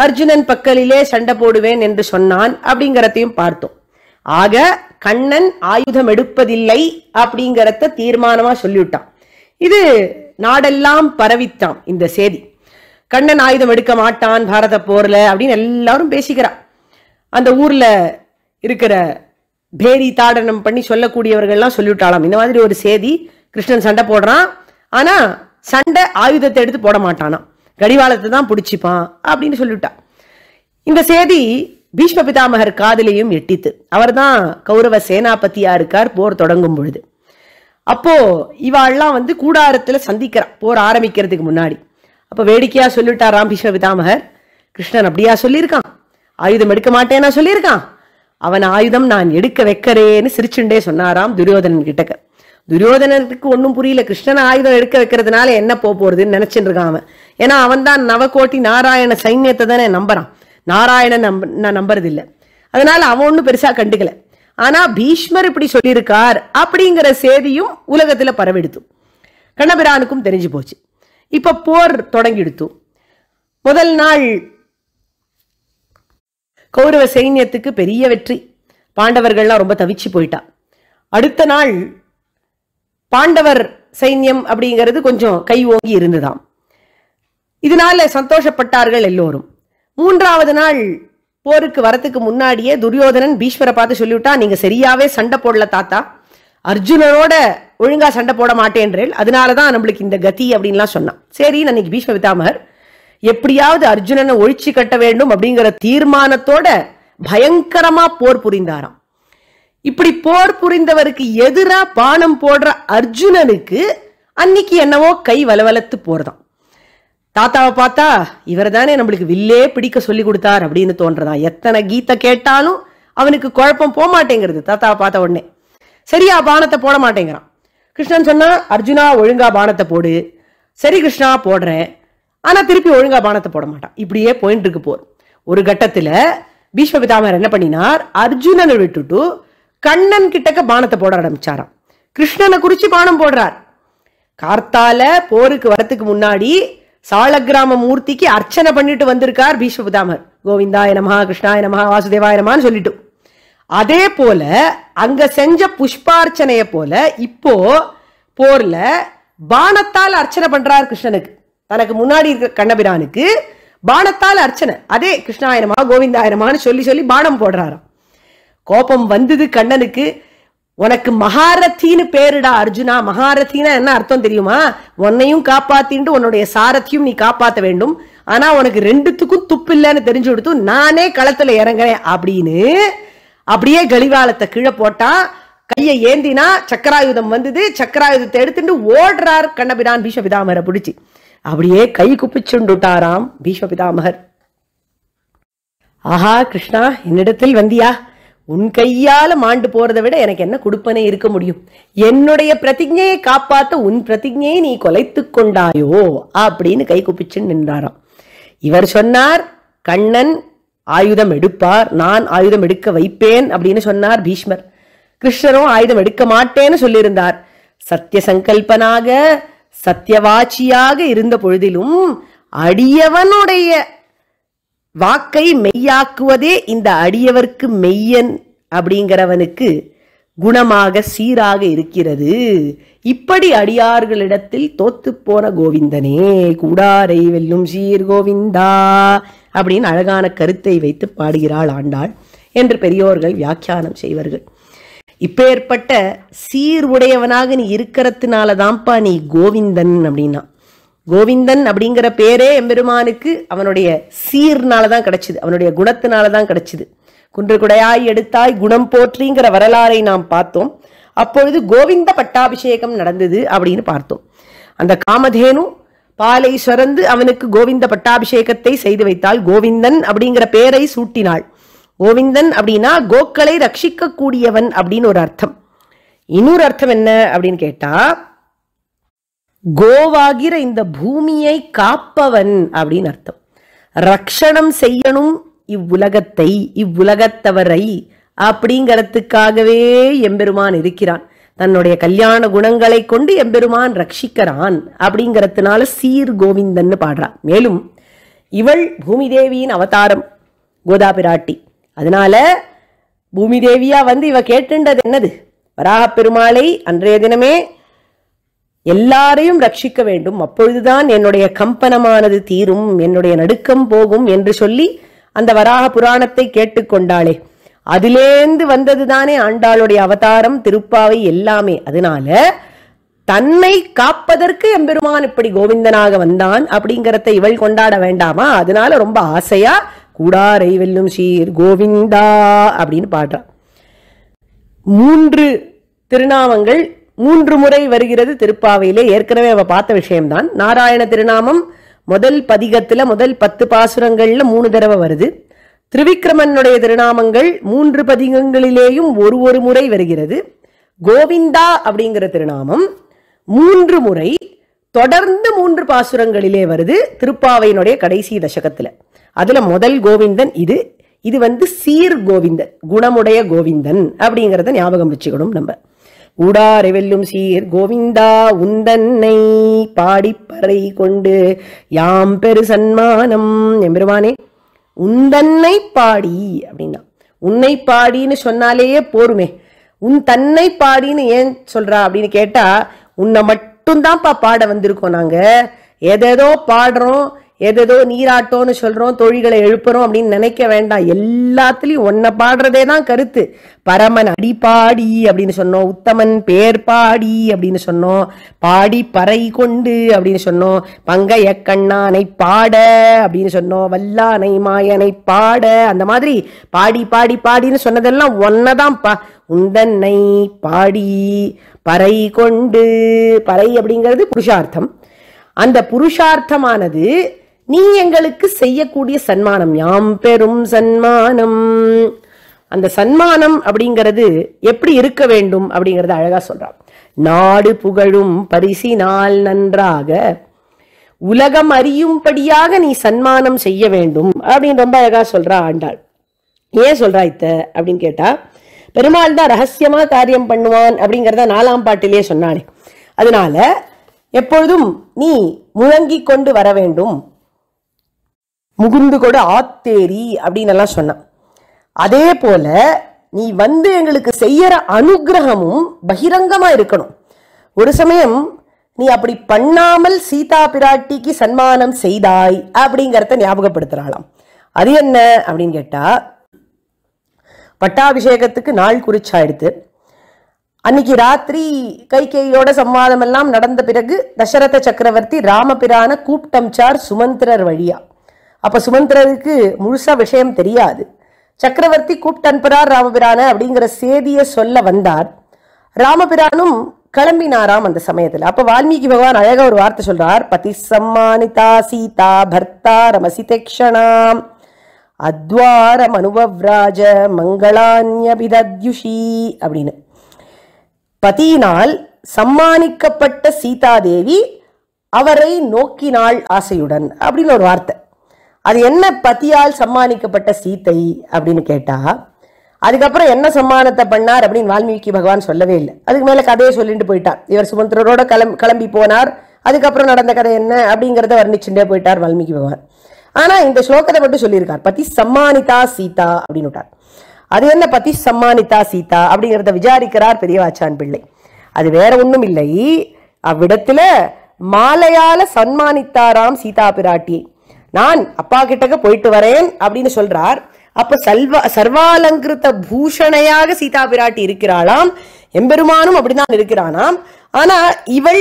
அர்ஜுனன் பக்கலிலே சண்டை போடுவேன் என்று சொன்னான் அப்படிங்கிறதையும் பார்த்தோம் ஆக கண்ணன் ஆயுதம் எடுப்பதில்லை அப்படிங்கிறத தீர்மானமா சொல்லிவிட்டான் இது நாடெல்லாம் பரவித்தான் இந்த செய்தி கண்ணன் ஆயுதம் எடுக்க மாட்டான் பாரத போர்ல அப்படின்னு எல்லாரும் பேசிக்கிறா அந்த ஊர்ல இருக்கிற பேரி தாடனம் பண்ணி சொல்லக்கூடியவர்கள்லாம் சொல்லிவிட்டாலாம் இந்த மாதிரி ஒரு செய்தி கிருஷ்ணன் சண்டை போடுறான் ஆனா சண்டை ஆயுதத்தை எடுத்து போட மாட்டானா கடிவாளத்தை தான் பிடிச்சிப்பான் அப்படின்னு சொல்லிவிட்டான் இந்த செய்தி பீஷ்ம பிதாமகர் காதலையும் எட்டித்து அவர்தான் கௌரவ சேனாபதியா இருக்கார் போர் தொடங்கும் பொழுது அப்போ இவாள்லாம் வந்து கூடாரத்துல சந்திக்கிறான் போர் ஆரம்பிக்கிறதுக்கு முன்னாடி அப்ப வேடிக்கையா சொல்லிட்டாராம் பீஷ்ம பிதாமகர் கிருஷ்ணன் அப்படியா சொல்லியிருக்கான் ஆயுதம் எடுக்க மாட்டேன்னா சொல்லியிருக்கான் அவன் ஆயுதம் நான் எடுக்க வைக்கிறேன்னு சிரிச்சுண்டே சொன்னாராம் துரியோதனன் கிட்டக்க துரியோதனனுக்கு ஒன்றும் புரியல கிருஷ்ணன் ஆயுதம் எடுக்க வைக்கிறதுனால என்ன போறதுன்னு நினைச்சிட்டு இருக்கான் அவன் ஏன்னா அவன் தான் நவகோட்டி நாராயண சைன்யத்தை தானே நம்புறான் நாராயணன் நம்ப நான் அதனால அவன் ஒன்றும் பெருசாக கண்டுக்கல ஆனால் பீஷ்மர் இப்படி சொல்லியிருக்கார் அப்படிங்கிற செய்தியும் உலகத்தில் பரவெடுத்தும் கண்ணபிரானுக்கும் தெரிஞ்சு போச்சு இப்போ போர் தொடங்கிடுத்தும் முதல் நாள் கௌரவ சைன்யத்துக்கு பெரிய வெற்றி பாண்டவர்கள்லாம் ரொம்ப தவிச்சு போயிட்டா அடுத்த நாள் பாண்டவர் சைன்யம் அப்படிங்கிறது கொஞ்சம் கை ஓங்கி இருந்துதான் இதனால சந்தோஷப்பட்டார்கள் எல்லோரும் மூன்றாவது நாள் போருக்கு வரத்துக்கு முன்னாடியே துரியோதனன் பீஷ்மரை பார்த்து சொல்லிவிட்டா நீங்க சரியாவே சண்டை போடல தாத்தா அர்ஜுனனோட ஒழுங்கா சண்டை போட மாட்டேன்றேன் அதனாலதான் நம்மளுக்கு இந்த கதி அப்படின்லாம் சொன்னான் சரி அன்னைக்கு பீஷ்ம பித்தாமர் எப்படியாவது அர்ஜுனனை ஒழிச்சு கட்ட வேண்டும் அப்படிங்கிற தீர்மானத்தோட பயங்கரமா போர் புரிந்தாராம் இப்படி போர் புரிந்தவருக்கு எதிரா பானம் போடுற அர்ஜுனனுக்கு அன்னைக்கு என்னவோ கை வலவலத்து போறதாம் தாத்தாவை பார்த்தா இவர் தானே நம்மளுக்கு வில்லே பிடிக்க சொல்லி கொடுத்தார் அப்படின்னு தோன்றதான் எத்தனை கீதை கேட்டாலும் அவனுக்கு குழப்பம் போக மாட்டேங்கிறது தாத்தாவை பார்த்த உடனே சரியா பானத்தை போட மாட்டேங்கிறான் கிருஷ்ணன் சொன்னா அர்ஜுனா ஒழுங்கா பானத்தை போடு சரி கிருஷ்ணா போடுறேன் ஆனா திருப்பி ஒழுங்கா பானத்தை போட மாட்டான் இப்படியே போயிட்டு இருக்கு போர் ஒரு கட்டத்துல பீஷ்மபிதாமர் என்ன பண்ணினார் அர்ஜுனனை விட்டுட்டு கண்ணன் கிட்டக்க பானத்தை போட ஆரம்பிச்சாராம் கிருஷ்ணனை குறிச்சு பானம் போடுறார் கார்த்தால போருக்கு வரத்துக்கு முன்னாடி கிராம மூர்த்திக்கு அர்ச்சனை பண்ணிட்டு வந்திருக்கார் பீஷ்மபுதாமர் கோவிந்தாய நமஹா கிருஷ்ணாய நமஹா வாசுதேவாயனமான்னு சொல்லிட்டு அதே போல அங்க செஞ்ச புஷ்பார்ச்சனைய போல இப்போ போர்ல பானத்தால் அர்ச்சனை பண்றார் கிருஷ்ணனுக்கு தனக்கு முன்னாடி இருக்க கண்ணபிரானுக்கு பானத்தால் அர்ச்சனை அதே கிருஷ்ணாயனமா கோவிந்தாயனமான்னு சொல்லி சொல்லி பானம் போடுறாராம் கோபம் வந்தது கண்ணனுக்கு உனக்கு மகாரத்தின்னு பேருடா அர்ஜுனா மகாரத்தினா என்ன அர்த்தம் தெரியுமா உன்னையும் காப்பாத்தின்ட்டு உன்னுடைய சாரத்தையும் நீ காப்பாற்ற வேண்டும் ஆனா உனக்கு ரெண்டுத்துக்கும் துப்பு இல்லைன்னு தெரிஞ்சு கொடுத்து நானே களத்துல இறங்குறேன் அப்படின்னு அப்படியே கலிவாலத்தை கீழே போட்டா கையை ஏந்தினா சக்கராயுதம் வந்தது சக்கராயுதத்தை எடுத்துட்டு ஓடுறார் கண்ணபிரான் பீஷ்மபிதாமரை பிடிச்சி அப்படியே கை குப்பிச்சுண்டுட்டாராம் பீஷபிதாமகர் ஆஹா கிருஷ்ணா என்னிடத்தில் வந்தியா உன் கையால மாண்டு போறதை விட எனக்கு என்ன கொடுப்பனே இருக்க முடியும் என்னுடைய பிரதிஜையை காப்பாத்த உன் பிரதிஜையை நீ கொலைத்து கொண்டாயோ அப்படின்னு கை குப்பிச்சு நின்றாராம் இவர் சொன்னார் கண்ணன் ஆயுதம் எடுப்பார் நான் ஆயுதம் எடுக்க வைப்பேன் அப்படின்னு சொன்னார் பீஷ்மர் கிருஷ்ணரும் ஆயுதம் எடுக்க மாட்டேன்னு சொல்லியிருந்தார் சத்திய சங்கல்பனாக சத்தியவாச்சியாக இருந்த பொழுதிலும் அடியவனுடைய வாக்கை மெய்யாக்குவதே இந்த அடியவர்க்கு மெய்யன் அப்படிங்கிறவனுக்கு குணமாக சீராக இருக்கிறது இப்படி அடியார்களிடத்தில் தோத்து போன கோவிந்தனே கூடாரை வெல்லும் சீர் கோவிந்தா அப்படின்னு அழகான கருத்தை வைத்து பாடுகிறாள் ஆண்டாள் என்று பெரியோர்கள் வியாக்கியானம் செய்வார்கள் இப்பேற்பட்ட சீர் உடையவனாக நீ இருக்கிறதுனால தான்ப்பா நீ கோவிந்தன் அப்படின்னா கோவிந்தன் அப்படிங்கிற பேரே எம்பெருமானுக்கு அவனுடைய சீர்னால தான் கிடைச்சிது அவனுடைய குணத்தினால தான் கிடைச்சிது குன்று குடையாய் எடுத்தாய் குணம் போற்றிங்கிற வரலாறை நாம் பார்த்தோம் அப்பொழுது கோவிந்த பட்டாபிஷேகம் நடந்தது அப்படின்னு பார்த்தோம் அந்த காமதேனு பாலை சுரந்து அவனுக்கு கோவிந்த பட்டாபிஷேகத்தை செய்து வைத்தாள் கோவிந்தன் அப்படிங்கிற பெயரை சூட்டினாள் கோவிந்தன் அப்படின்னா கோக்களை கூடியவன் அப்படின்னு ஒரு அர்த்தம் இன்னொரு அர்த்தம் என்ன அப்படின்னு கேட்டா கோவாகிற இந்த பூமியை காப்பவன் அப்படின்னு அர்த்தம் ரக்ஷணம் செய்யணும் இவ்வுலகத்தை இவ்வுலகத்தவரை அப்படிங்கிறதுக்காகவே எம்பெருமான் இருக்கிறான் தன்னுடைய கல்யாண குணங்களை கொண்டு எம்பெருமான் ரட்சிக்கிறான் அப்படிங்கிறதுனால சீர் கோவிந்தன்னு பாடுறான் மேலும் இவள் பூமி தேவியின் அவதாரம் கோதா பிராட்டி அதனால பூமி தேவியா வந்து இவ கேட்டுண்டது என்னது வராக பெருமாளை அன்றைய தினமே எல்லாரையும் ரட்சிக்க வேண்டும் அப்பொழுதுதான் என்னுடைய கம்பனமானது தீரும் என்னுடைய நடுக்கம் போகும் என்று சொல்லி அந்த வராக புராணத்தை கேட்டுக்கொண்டாளே அதிலேந்து வந்ததுதானே ஆண்டாளுடைய அவதாரம் திருப்பாவை எல்லாமே அதனால தன்னை காப்பதற்கு எம்பெருமான் இப்படி கோவிந்தனாக வந்தான் அப்படிங்கிறத இவள் கொண்டாட வேண்டாமா அதனால ரொம்ப ஆசையா கூடாரை வெல்லும் சீர் கோவிந்தா அப்படின்னு பாடுறான் மூன்று திருநாமங்கள் மூன்று முறை வருகிறது திருப்பாவையிலே ஏற்கனவே அவ பார்த்த விஷயம்தான் நாராயண திருநாமம் முதல் பதிகத்தில் முதல் பத்து பாசுரங்களில் மூணு தடவை வருது திருவிக்ரமனுடைய திருநாமங்கள் மூன்று பதிகங்களிலேயும் ஒரு ஒரு முறை வருகிறது கோவிந்தா அப்படிங்கிற திருநாமம் மூன்று முறை தொடர்ந்து மூன்று பாசுரங்களிலே வருது திருப்பாவையினுடைய கடைசி தசகத்தில் அதில் முதல் கோவிந்தன் இது இது வந்து சீர் கோவிந்தன் குணமுடைய கோவிந்தன் அப்படிங்கிறத ஞாபகம் வச்சுக்கணும் நம்ம உடாரை வெல்லும் சீர் கோவிந்தா உந்தன்னை பாடிப்பறை கொண்டு யாம் பெரு சன்மானம் எம்பெருமானே உந்தன்னை பாடி அப்படின்னா உன்னை பாடின்னு சொன்னாலேயே போருமே உன் தன்னை பாடின்னு ஏன் சொல்றா அப்படின்னு கேட்டா உன்னை மட்டும்தான்ப்பா பாட வந்திருக்கோம் நாங்க எதேதோ பாடுறோம் எதோ நீராட்டோன்னு சொல்கிறோம் தொழில்களை எழுப்புறோம் அப்படின்னு நினைக்க வேண்டாம் எல்லாத்துலேயும் ஒன்றை பாடுறதே தான் கருத்து பரமன் அடிப்பாடி அப்படின்னு சொன்னோம் உத்தமன் பேர் பாடி அப்படின்னு சொன்னோம் பாடி பறை கொண்டு அப்படின்னு சொன்னோம் பங்கைய கண்ணானை பாட அப்படின்னு சொன்னோம் வல்லானை மாயனை பாட அந்த மாதிரி பாடி பாடி பாடின்னு சொன்னதெல்லாம் ஒன்றை தான் பா உந்தன்னை பாடி பறை கொண்டு பறை அப்படிங்கிறது புருஷார்த்தம் அந்த புருஷார்த்தமானது நீ எங்களுக்கு செய்யக்கூடிய சன்மானம் யாம் பெரும் சன்மானம் அந்த சன்மானம் அப்படிங்கிறது எப்படி இருக்க வேண்டும் அப்படிங்கறத அழகா சொல்றான் நாடு புகழும் பரிசினால் நன்றாக உலகம் அறியும்படியாக நீ சன்மானம் செய்ய வேண்டும் அப்படின்னு ரொம்ப அழகா சொல்றா ஆண்டாள் ஏன் சொல்றா இத்த அப்படின்னு கேட்டா பெருமாள் தான் ரகசியமா காரியம் பண்ணுவான் அப்படிங்கிறத நாலாம் பாட்டிலேயே சொன்னானே அதனால எப்பொழுதும் நீ முழங்கி கொண்டு வர வேண்டும் முகுந்து கூட ஆத்தேரி அப்படின்னு எல்லாம் சொன்னான் அதே போல நீ வந்து எங்களுக்கு செய்யற அனுகிரகமும் பகிரங்கமா இருக்கணும் ஒரு சமயம் நீ அப்படி பண்ணாமல் சீதா பிராட்டிக்கு சன்மானம் செய்தாய் அப்படிங்கிறத ஞாபகப்படுத்துறாளாம் அது என்ன அப்படின்னு கேட்டா பட்டாபிஷேகத்துக்கு நாள் குறிச்சாயிடுத்து அன்னைக்கு ராத்திரி கைகையோட சம்மாதம் எல்லாம் நடந்த பிறகு தசரத சக்கரவர்த்தி ராமபிரான கூப்டம்சார் சுமந்திரர் வழியா அப்போ சுமந்திரருக்கு முழுசாக விஷயம் தெரியாது சக்கரவர்த்தி கூப்டன்பரார் ராமபிரான அப்படிங்கிற சேதியை சொல்ல வந்தார் ராமபிரானும் கிளம்பினாராம் அந்த சமயத்தில் அப்போ வால்மீகி பகவான் அழகாக ஒரு வார்த்தை சொல்றார் பதி சம்மானிதா சீதா பர்த்தா ரமசிதேக்ஷணாம் அத்வாரம் அனுபவ்ராஜ மங்களான்யபிதத்யுஷி அப்படின்னு பதியினால் சம்மானிக்கப்பட்ட சீதாதேவி அவரை நோக்கினாள் ஆசையுடன் அப்படின்னு ஒரு வார்த்தை அது என்ன பத்தியால் சம்மானிக்கப்பட்ட சீத்தை அப்படின்னு கேட்டா அதுக்கப்புறம் என்ன சம்மானத்தை பண்ணார் அப்படின்னு வால்மீகி பகவான் சொல்லவே இல்லை அதுக்கு மேலே கதையை சொல்லிட்டு போயிட்டார் இவர் சுமந்திரரோட கிளம் கிளம்பி போனார் அதுக்கப்புறம் நடந்த கதை என்ன அப்படிங்கிறத வர்ணிச்சுட்டே போயிட்டார் வால்மீகி பகவான் ஆனால் இந்த ஸ்லோகத்தை மட்டும் சொல்லியிருக்கார் பத்தி சம்மானிதா சீதா அப்படின்னு விட்டார் அது என்ன பத்தி சம்மானிதா சீதா அப்படிங்கிறத விசாரிக்கிறார் பெரியவாச்சான் பிள்ளை அது வேற ஒன்றும் இல்லை அவ்விடத்துல மாலையால சன்மானித்தாராம் சீதா பிராட்டியை நான் அப்பா கிட்டக்க போயிட்டு வரேன் அப்படின்னு சொல்றார் அப்ப சல்வ சர்வாலங்கிருத்த பூஷணையாக சீதா பிராட்டி இருக்கிறாளாம் எம்பெருமானும் அப்படிதான் இருக்கிறானாம் ஆனா இவள்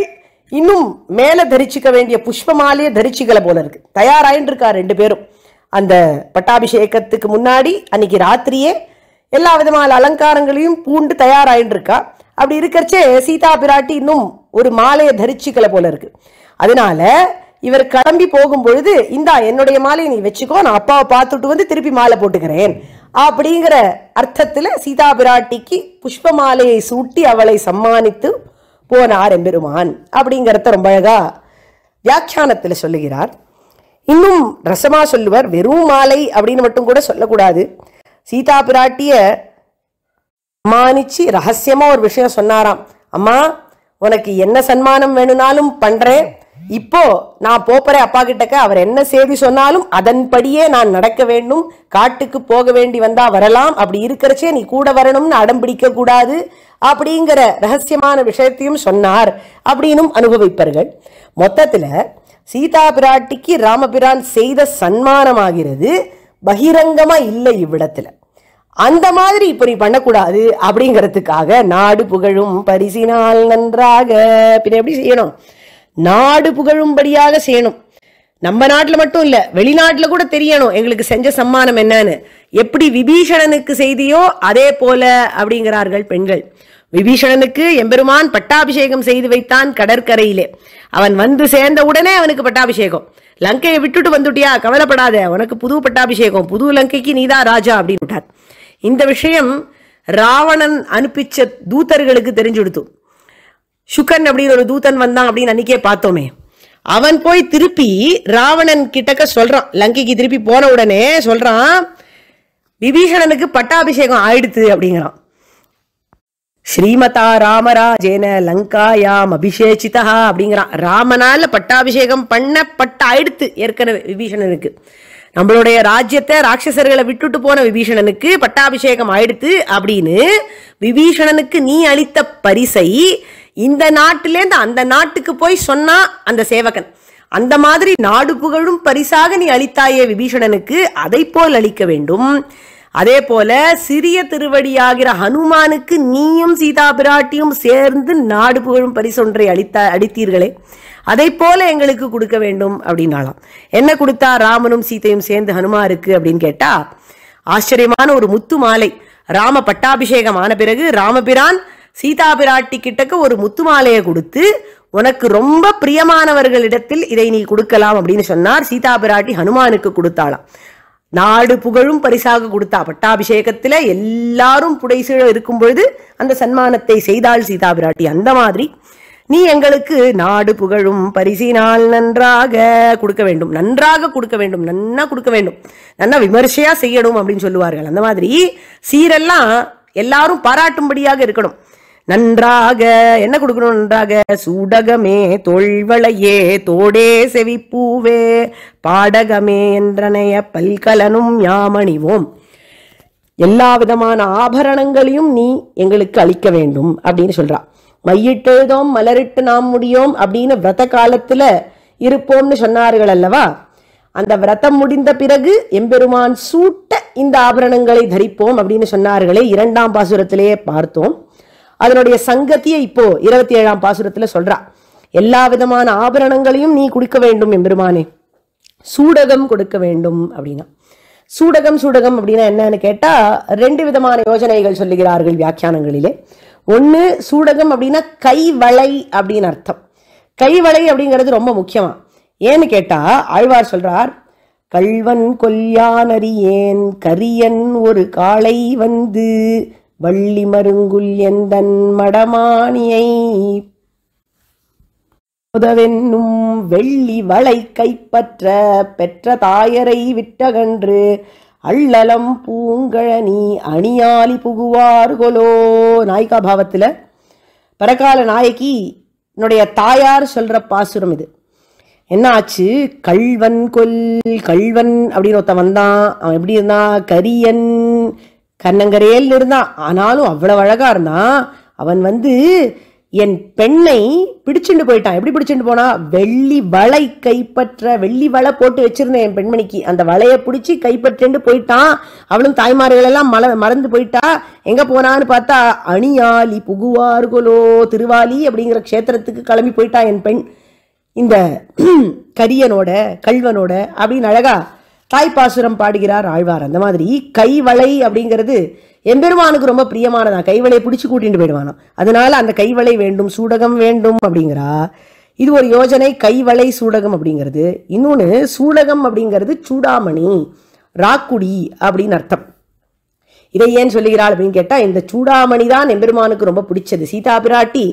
இன்னும் மேல தரிச்சுக்க வேண்டிய புஷ்ப மாலையை தரிச்சுக்கல போல இருக்கு தயாராயின் இருக்கா ரெண்டு பேரும் அந்த பட்டாபிஷேகத்துக்கு முன்னாடி அன்னைக்கு ராத்திரியே எல்லா விதமான அலங்காரங்களையும் பூண்டு தயாராயின் இருக்கா அப்படி இருக்கிறச்சே சீதா பிராட்டி இன்னும் ஒரு மாலையை தரிச்சுக்களை போல இருக்கு அதனால இவர் கிளம்பி போகும் பொழுது இந்தா என்னுடைய மாலையை நீ வச்சுக்கோ நான் அப்பாவை பார்த்துட்டு வந்து திருப்பி மாலை போட்டுக்கிறேன் அப்படிங்கிற அர்த்தத்துல சீதா பிராட்டிக்கு புஷ்ப மாலையை சூட்டி அவளை சம்மானித்து போனார் எம்பெருமான் அப்படிங்கிறத ரொம்ப அழகா வியாக்கியானத்துல சொல்லுகிறார் இன்னும் ரசமா சொல்லுவார் வெறும் மாலை அப்படின்னு மட்டும் கூட சொல்லக்கூடாது சீதா பிராட்டிய மானிச்சு ரகசியமா ஒரு விஷயம் சொன்னாராம் அம்மா உனக்கு என்ன சன்மானம் வேணும்னாலும் பண்றேன் இப்போ நான் போப்பற அப்பா கிட்டக்க அவர் என்ன செய்தி சொன்னாலும் அதன்படியே நான் நடக்க வேண்டும் காட்டுக்கு போக வேண்டி வந்தா வரலாம் அப்படி இருக்கிறச்சே நீ கூட வரணும்னு அடம் பிடிக்க கூடாது அப்படிங்கிற ரகசியமான விஷயத்தையும் சொன்னார் அப்படின்னும் அனுபவிப்பார்கள் மொத்தத்துல சீதா பிராட்டிக்கு ராமபிரான் செய்த சன்மானமாகிறது பகிரங்கமா இல்லை இவ்விடத்துல அந்த மாதிரி இப்ப நீ பண்ணக்கூடாது அப்படிங்கிறதுக்காக நாடு புகழும் பரிசினால் நன்றாக பின்ன எப்படி செய்யணும் நாடு புகழும்படியாக செய்யணும் நம்ம நாட்டில் மட்டும் இல்ல வெளிநாட்டில் கூட தெரியணும் எங்களுக்கு செஞ்ச சம்மானம் என்னன்னு எப்படி விபீஷணனுக்கு செய்தியோ அதே போல அப்படிங்கிறார்கள் பெண்கள் விபீஷணனுக்கு எம்பெருமான் பட்டாபிஷேகம் செய்து வைத்தான் கடற்கரையிலே அவன் வந்து சேர்ந்த உடனே அவனுக்கு பட்டாபிஷேகம் லங்கையை விட்டுட்டு வந்துட்டியா கவலைப்படாத உனக்கு புது பட்டாபிஷேகம் புது லங்கைக்கு நீதான் ராஜா அப்படின்னு இந்த விஷயம் ராவணன் அனுப்பிச்ச தூதர்களுக்கு தெரிஞ்சுடுத்து சுக்கன் அப்படின்னு ஒரு தூதன் வந்தான் அப்படின்னு அன்னைக்கே பார்த்தோமே அவன் போய் திருப்பி ராவணன் கிட்டக்க சொல்றான் லங்கைக்கு திருப்பி போன உடனே சொல்றான் விபீஷணனுக்கு பட்டாபிஷேகம் ஆயிடுத்து அப்படிங்கிறான் ஸ்ரீமதா ராமராஜேன லங்காயாம் அபிஷேச்சிதா அப்படிங்கிறான் ராமனால பட்டாபிஷேகம் பண்ணப்பட்ட ஆயிடுத்து ஏற்கனவே விபீஷணனுக்கு நம்மளுடைய ராஜ்யத்தை ராட்சசர்களை விட்டுட்டு போன விபீஷணனுக்கு பட்டாபிஷேகம் ஆயிடுத்து அப்படின்னு விபீஷணனுக்கு நீ அளித்த பரிசை இந்த நாட்டிலேருந்து அந்த நாட்டுக்கு போய் சொன்னா அந்த சேவகன் அந்த மாதிரி நாடு புகழும் பரிசாக நீ அளித்தாயே விபீஷணனுக்கு அதை போல் அளிக்க வேண்டும் அதே போல சிறிய திருவடியாகிற ஹனுமானுக்கு நீயும் சீதா பிராட்டியும் சேர்ந்து நாடு புகழும் பரிசொன்றை அளித்த அளித்தீர்களே அதை போல எங்களுக்கு கொடுக்க வேண்டும் அப்படின்னாலாம் என்ன கொடுத்தா ராமனும் சீதையும் சேர்ந்து ஹனுமாருக்கு அப்படின்னு கேட்டா ஆச்சரியமான ஒரு முத்து மாலை ராம பட்டாபிஷேகம் ஆன பிறகு ராமபிரான் சீதா பிராட்டி கிட்டக்கு ஒரு முத்து மாலையை கொடுத்து உனக்கு ரொம்ப பிரியமானவர்களிடத்தில் இதை நீ கொடுக்கலாம் அப்படின்னு சொன்னார் சீதா பிராட்டி ஹனுமானுக்கு கொடுத்தாளாம் நாடு புகழும் பரிசாக கொடுத்தா பட்டாபிஷேகத்தில் எல்லாரும் புடைசீழ இருக்கும் பொழுது அந்த சன்மானத்தை செய்தாள் சீதா பிராட்டி அந்த மாதிரி நீ எங்களுக்கு நாடு புகழும் பரிசினால் நன்றாக கொடுக்க வேண்டும் நன்றாக கொடுக்க வேண்டும் நன்னா கொடுக்க வேண்டும் நன்னா விமர்சையா செய்யணும் அப்படின்னு சொல்லுவார்கள் அந்த மாதிரி சீரெல்லாம் எல்லாரும் பாராட்டும்படியாக இருக்கணும் நன்றாக என்ன கொடுக்கணும் நன்றாக சூடகமே தொழ்வளையே தோடே செவிப்பூவே பாடகமே என்றனைய பல்கலனும் யாமணிவோம் எல்லா விதமான ஆபரணங்களையும் நீ எங்களுக்கு அளிக்க வேண்டும் அப்படின்னு சொல்றா மையிட்டெழுதோம் மலரிட்டு நாம் முடியும் அப்படின்னு விரத காலத்துல இருப்போம்னு சொன்னார்கள் அல்லவா அந்த விரதம் முடிந்த பிறகு எம்பெருமான் சூட்ட இந்த ஆபரணங்களை தரிப்போம் அப்படின்னு சொன்னார்களே இரண்டாம் பாசுரத்திலேயே பார்த்தோம் அதனுடைய சங்கத்தியை இப்போ இருபத்தி ஏழாம் பாசுரத்துல சொல்றா எல்லா விதமான ஆபரணங்களையும் நீ கொடுக்க வேண்டும் எம்பெருமானே சூடகம் கொடுக்க வேண்டும் அப்படின்னா சூடகம் சூடகம் அப்படின்னா என்னன்னு கேட்டா ரெண்டு விதமான யோஜனைகள் சொல்லுகிறார்கள் வியாக்கியானங்களிலே ஒன்று சூடகம் அப்படின்னா கைவளை அப்படின்னு அர்த்தம் கைவளை அப்படிங்கிறது ரொம்ப முக்கியமா ஏன்னு கேட்டா ஆழ்வார் சொல்றார் கல்வன் கொல்யானரியேன் கரியன் ஒரு காளை வந்து வள்ளி மருங்குல் எந்தன் மடமானியை முதவென்னும் வெள்ளி வளை கைப்பற்ற பெற்ற தாயரை விட்டகன்று அள்ளலம் பூங்கழனி அணியாலி புகுவார்களோ நாயிகா பாவத்தில் பரகால நாயகி என்னுடைய தாயார் சொல்கிற பாசுரம் இது என்ன ஆச்சு கல்வன் கொல் கல்வன் அப்படின்னு ஒருத்தன் வந்தான் அவன் எப்படி இருந்தான் கரியன் கண்ணங்கரையில் இருந்தான் ஆனாலும் அவ்வளவு அழகா இருந்தான் அவன் வந்து என் பெண்ணை பிடிச்சிட்டு போயிட்டான் எப்படி பிடிச்சிட்டு போனா வெள்ளி வளை கைப்பற்ற வெள்ளி வளை போட்டு வச்சிருந்தேன் என் பெண்மணிக்கு அந்த வளைய பிடிச்சி கைப்பற்றிண்டு போயிட்டான் அவளும் எல்லாம் மல மறந்து போயிட்டா எங்க போனான்னு பார்த்தா அணியாலி புகுவார்கோலோ திருவாலி அப்படிங்கிற க்ஷேத்திரத்துக்கு கிளம்பி போயிட்டா என் பெண் இந்த கரியனோட கல்வனோட அப்படின்னு அழகா தாய் பாசுரம் பாடுகிறார் ஆழ்வார் அந்த மாதிரி கைவளை அப்படிங்கிறது எம்பெருமானுக்கு ரொம்ப பிரியமானதான் கைவளையை பிடிச்சி கூட்டிட்டு போயிடுவானோ அதனால அந்த கைவளை வேண்டும் சூடகம் வேண்டும் அப்படிங்கிறா இது ஒரு யோஜனை கைவளை சூடகம் அப்படிங்கிறது இன்னொன்று சூடகம் அப்படிங்கிறது சூடாமணி ராக்குடி அப்படின்னு அர்த்தம் இதை ஏன் சொல்லுகிறாள் அப்படின்னு கேட்டால் இந்த சூடாமணி தான் எம்பெருமானுக்கு ரொம்ப பிடிச்சது சீதா பிராட்டி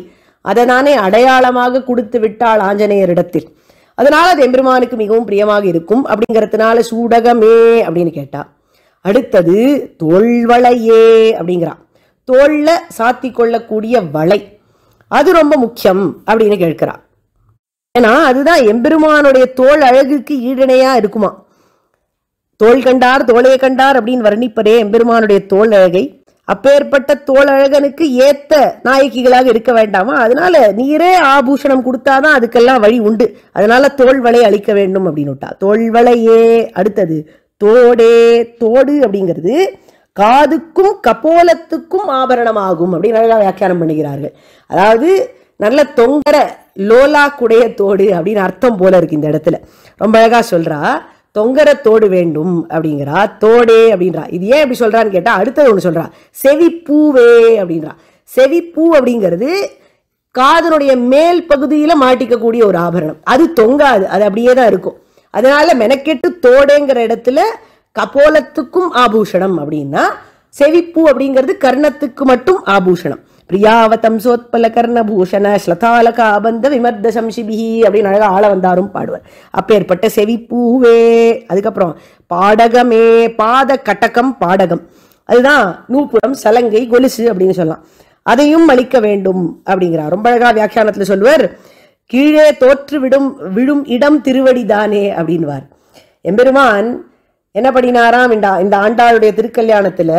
அதை நானே அடையாளமாக கொடுத்து விட்டாள் ஆஞ்சநேயரிடத்தில் அதனால அது எம்பெருமானுக்கு மிகவும் பிரியமாக இருக்கும் அப்படிங்கிறதுனால சூடகமே அப்படின்னு கேட்டா அடுத்தது தோல்வளையே அப்படிங்கிறான் தோல்ல சாத்தி கொள்ளக்கூடிய வளை அது ரொம்ப முக்கியம் அப்படின்னு கேட்கிறா ஏன்னா அதுதான் எம்பெருமானுடைய தோல் அழகுக்கு ஈடணையா இருக்குமா தோல் கண்டார் தோலையை கண்டார் அப்படின்னு வர்ணிப்பதே எம்பெருமானுடைய தோல் அழகை அப்பேற்பட்ட தோழழகனுக்கு ஏத்த நாயகிகளாக இருக்க வேண்டாமா அதனால நீரே ஆபூஷணம் கொடுத்தாதான் அதுக்கெல்லாம் வழி உண்டு அதனால தோல்வளை அழிக்க வேண்டும் அப்படின்னுட்டா தோல்வளையே அடுத்தது தோடே தோடு அப்படிங்கிறது காதுக்கும் கபோலத்துக்கும் ஆபரணமாகும் அப்படின்னு நல்லா வியாக்கியானம் பண்ணுகிறார்கள் அதாவது நல்ல தொங்கர லோலா குடைய தோடு அப்படின்னு அர்த்தம் போல இருக்கு இந்த இடத்துல ரொம்ப அழகா சொல்றா தொங்கர தோடு வேண்டும் அப்படிங்கிறா தோடே அப்படின்றா இது ஏன் அப்படி சொல்கிறான்னு கேட்டால் அடுத்தது ஒன்று சொல்கிறா செவி பூவே அப்படின்றா செவி பூ அப்படிங்கிறது காதனுடைய மேல் பகுதியில் மாட்டிக்கக்கூடிய ஒரு ஆபரணம் அது தொங்காது அது அப்படியே தான் இருக்கும் அதனால மெனக்கெட்டு தோடேங்கிற இடத்துல கபோலத்துக்கும் ஆபூஷணம் அப்படின்னா செவிப்பூ அப்படிங்கிறது கர்ணத்துக்கு மட்டும் ஆபூஷணம் கர்ணபூஷண ஸ்லதால காபந்த விமர்த சம்சிபிஹி அப்படின்னு அழகாக ஆள வந்தாரும் பாடுவார் அப்பேற்பட்ட செவிப்பூவே அதுக்கப்புறம் பாடகமே பாத கட்டகம் பாடகம் அதுதான் நூப்புறம் சலங்கை கொலுசு அப்படின்னு சொல்லலாம் அதையும் அளிக்க வேண்டும் அப்படிங்கிறார் ரொம்ப அழகா வியாக்கியானத்தில் சொல்வர் கீழே தோற்று விடும் விழும் இடம் திருவடிதானே அப்படின்வார் எம்பெருமான் என்ன பண்ணினாராம் இந்த ஆண்டாளுடைய திருக்கல்யாணத்துல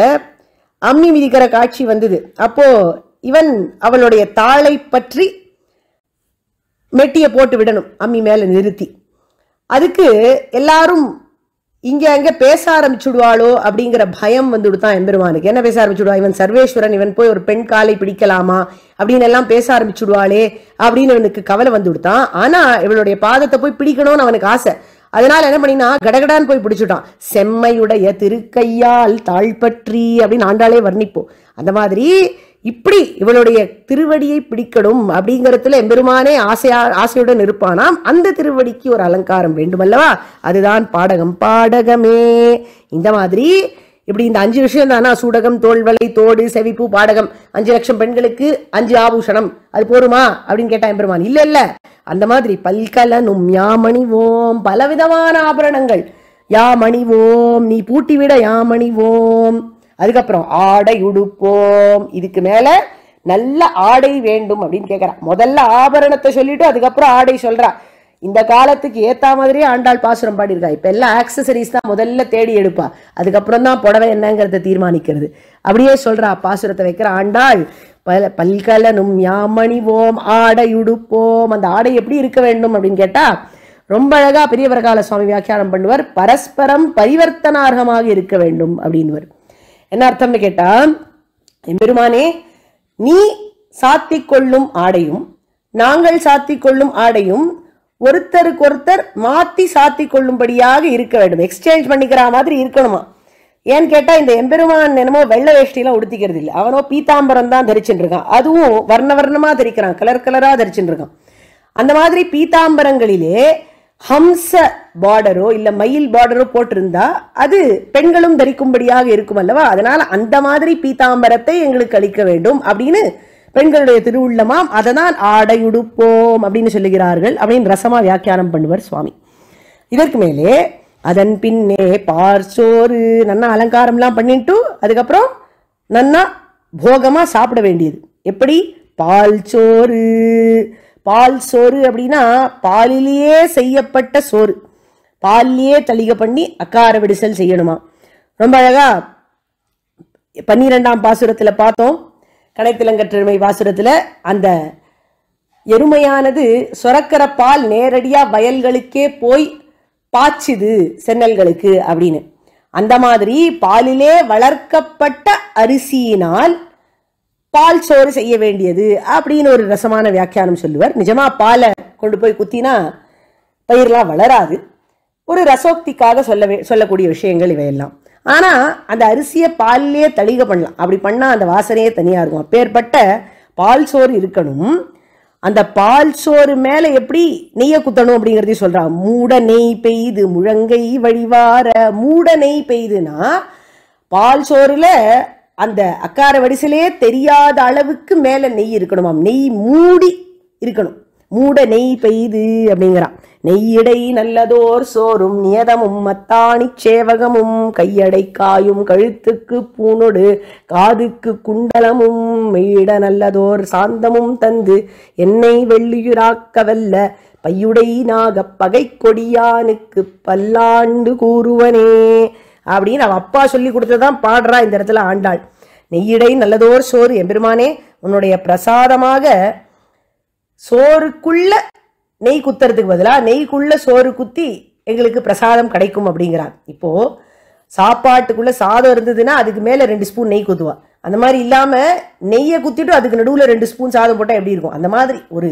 அம்மி மிதிக்கிற காட்சி வந்தது அப்போ இவன் அவளுடைய தாளை பற்றி மெட்டியை போட்டு விடணும் அம்மி மேலே நிறுத்தி அதுக்கு எல்லாரும் இங்கே அங்கே பேச ஆரம்பிச்சுடுவாளோ அப்படிங்கிற பயம் வந்துவிடு தான் எம்பெருமானுக்கு என்ன பேச ஆரம்பிச்சுடுவா இவன் சர்வேஸ்வரன் இவன் போய் ஒரு பெண் காலை பிடிக்கலாமா அப்படின்னு எல்லாம் பேச ஆரம்பிச்சுடுவாளே அப்படின்னு இவனுக்கு கவலை வந்து விடுத்தான் ஆனால் இவளுடைய பாதத்தை போய் பிடிக்கணும்னு அவனுக்கு ஆசை அதனால என்ன பண்ணினா கடகடான்னு போய் பிடிச்சுட்டான் செம்மையுடைய திருக்கையால் தாழ்பற்றி அப்படின்னு ஆண்டாலே வர்ணிப்போம் அந்த மாதிரி இப்படி இவளுடைய திருவடியை பிடிக்கணும் அப்படிங்கிறதுல எம்பெருமானே ஆசையா ஆசையுடன் இருப்பானாம் அந்த திருவடிக்கு ஒரு அலங்காரம் வேண்டும் அல்லவா அதுதான் பாடகம் பாடகமே இந்த மாதிரி இப்படி இந்த அஞ்சு விஷயம் தானா சூடகம் தோல்வலை தோடு செவிப்பு பாடகம் அஞ்சு லட்சம் பெண்களுக்கு அஞ்சு ஆபூஷணம் அது போருமா அப்படின்னு கேட்டா எம்பெருமான் இல்ல இல்ல அந்த மாதிரி பல்கலனும் யாமணி ஓம் பலவிதமான ஆபரணங்கள் யாமணி ஓம் நீ பூட்டிவிட யாமணி ஓம் அதுக்கப்புறம் ஆடை உடுப்போம் இதுக்கு மேலே நல்ல ஆடை வேண்டும் அப்படின்னு கேட்கறா முதல்ல ஆபரணத்தை சொல்லிட்டு அதுக்கப்புறம் ஆடை சொல்கிறா இந்த காலத்துக்கு ஏற்ற மாதிரியே ஆண்டாள் பாசுரம் பாடியிருக்கா இப்போ எல்லாம் ஆக்சசரிஸ் தான் முதல்ல தேடி எடுப்பா அதுக்கப்புறம் தான் புடவை என்னங்கிறத தீர்மானிக்கிறது அப்படியே சொல்கிறா பாசுரத்தை வைக்கிற ஆண்டாள் பல பல்கலனும் யாமணிவோம் ஆடையுடுப்போம் அந்த ஆடை எப்படி இருக்க வேண்டும் அப்படின்னு கேட்டால் ரொம்ப அழகாக பெரியவர்கால சுவாமி வியாக்கியானம் பண்ணுவார் பரஸ்பரம் பரிவர்த்தனார்கமாக இருக்க வேண்டும் அப்படின்னு என்ன அர்த்தம்னு கேட்டா எம்பெருமானே நீ சாத்தி கொள்ளும் ஆடையும் நாங்கள் சாத்தி கொள்ளும் ஆடையும் ஒருத்தருக்கு ஒருத்தர் மாத்தி சாத்தி கொள்ளும்படியாக இருக்க வேண்டும் எக்ஸ்சேஞ்ச் பண்ணிக்கிற மாதிரி இருக்கணுமா ஏன்னு கேட்டா இந்த எம்பெருமான் என்னமோ வெள்ள வேஷ்டிலாம் உடுத்திக்கிறது இல்லை அவனோ பீதாம்பரம் தான் தரிச்சுட்டு இருக்கான் அதுவும் வர்ண வர்ணமா தரிக்கிறான் கலர் கலரா தரிச்சுட்டு இருக்கான் அந்த மாதிரி பீத்தாம்பரங்களிலே ஹம்ச பார்டரோ இல்லை மயில் பார்டரோ போட்டிருந்தா அது பெண்களும் தரிக்கும்படியாக இருக்கும் அல்லவா அதனால் அந்த மாதிரி பீதாம்பரத்தை எங்களுக்கு அளிக்க வேண்டும் அப்படின்னு பெண்களுடைய திருவுள்ளமாம் அதை தான் ஆடையுடுப்போம் அப்படின்னு சொல்லுகிறார்கள் அப்படின்னு ரசமாக வியாக்கியானம் பண்ணுவார் சுவாமி இதற்கு மேலே அதன் பின்னே பார்சோறு நன்னா அலங்காரம்லாம் பண்ணிட்டு அதுக்கப்புறம் நன்னா போகமாக சாப்பிட வேண்டியது எப்படி பால் சோறு பால் சோறு அப்படின்னா பாலிலேயே செய்யப்பட்ட சோறு பாலிலேயே தளிக பண்ணி அக்கார விடுசல் செய்யணுமா ரொம்ப அழகா பன்னிரெண்டாம் பாசுரத்தில் பார்த்தோம் கடைத்திலங்கற்றுமை பாசுரத்தில் அந்த எருமையானது சுரக்கிற பால் நேரடியாக வயல்களுக்கே போய் பாய்ச்சுது சென்னல்களுக்கு அப்படின்னு அந்த மாதிரி பாலிலே வளர்க்கப்பட்ட அரிசியினால் பால் சோறு செய்ய வேண்டியது அப்படின்னு ஒரு ரசமான வியாக்கியானம் சொல்லுவார் நிஜமா பாலை கொண்டு போய் குத்தினா பயிரெலாம் வளராது ஒரு ரசோக்திக்காக சொல்ல சொல்லக்கூடிய விஷயங்கள் இவையெல்லாம் ஆனால் அந்த அரிசியை பால்லேயே தளிக பண்ணலாம் அப்படி பண்ணால் அந்த வாசனையே தனியாக இருக்கும் அப்பேற்பட்ட பால் சோறு இருக்கணும் அந்த பால் சோறு மேலே எப்படி நெய்ய குத்தணும் அப்படிங்கிறதையும் சொல்றான் மூட நெய் பெய்து முழங்கை வழிவார மூட நெய் பெய்துனா பால் சோறில் அந்த அக்கார வடிசிலே தெரியாத அளவுக்கு மேலே நெய் இருக்கணுமாம் நெய் மூடி இருக்கணும் மூட நெய் பெய்து அப்படிங்கிறான் நெய்யடை நல்லதோர் சோறும் நியதமும் மத்தாணி சேவகமும் கையடை காயும் கழுத்துக்கு பூனொடு காதுக்கு குண்டலமும் மெய்யிட நல்லதோர் சாந்தமும் தந்து என்னை வெள்ளியுராக்கவல்ல பையுடை நாக பகை கொடியானுக்கு பல்லாண்டு கூறுவனே அப்படின்னு அவன் அப்பா சொல்லி கொடுத்ததான் பாடுறா இந்த இடத்துல ஆண்டாள் நெய்யிடை நல்லதோர் சோறு எம்பெருமானே உன்னுடைய பிரசாதமாக சோறுக்குள்ள நெய் குத்துறதுக்கு பதிலாக நெய்க்குள்ள சோறு குத்தி எங்களுக்கு பிரசாதம் கிடைக்கும் அப்படிங்கிறான் இப்போது சாப்பாட்டுக்குள்ளே சாதம் இருந்ததுன்னா அதுக்கு மேலே ரெண்டு ஸ்பூன் நெய் குத்துவான் அந்த மாதிரி இல்லாமல் நெய்யை குத்திட்டு அதுக்கு நடுவில் ரெண்டு ஸ்பூன் சாதம் போட்டால் எப்படி இருக்கும் அந்த மாதிரி ஒரு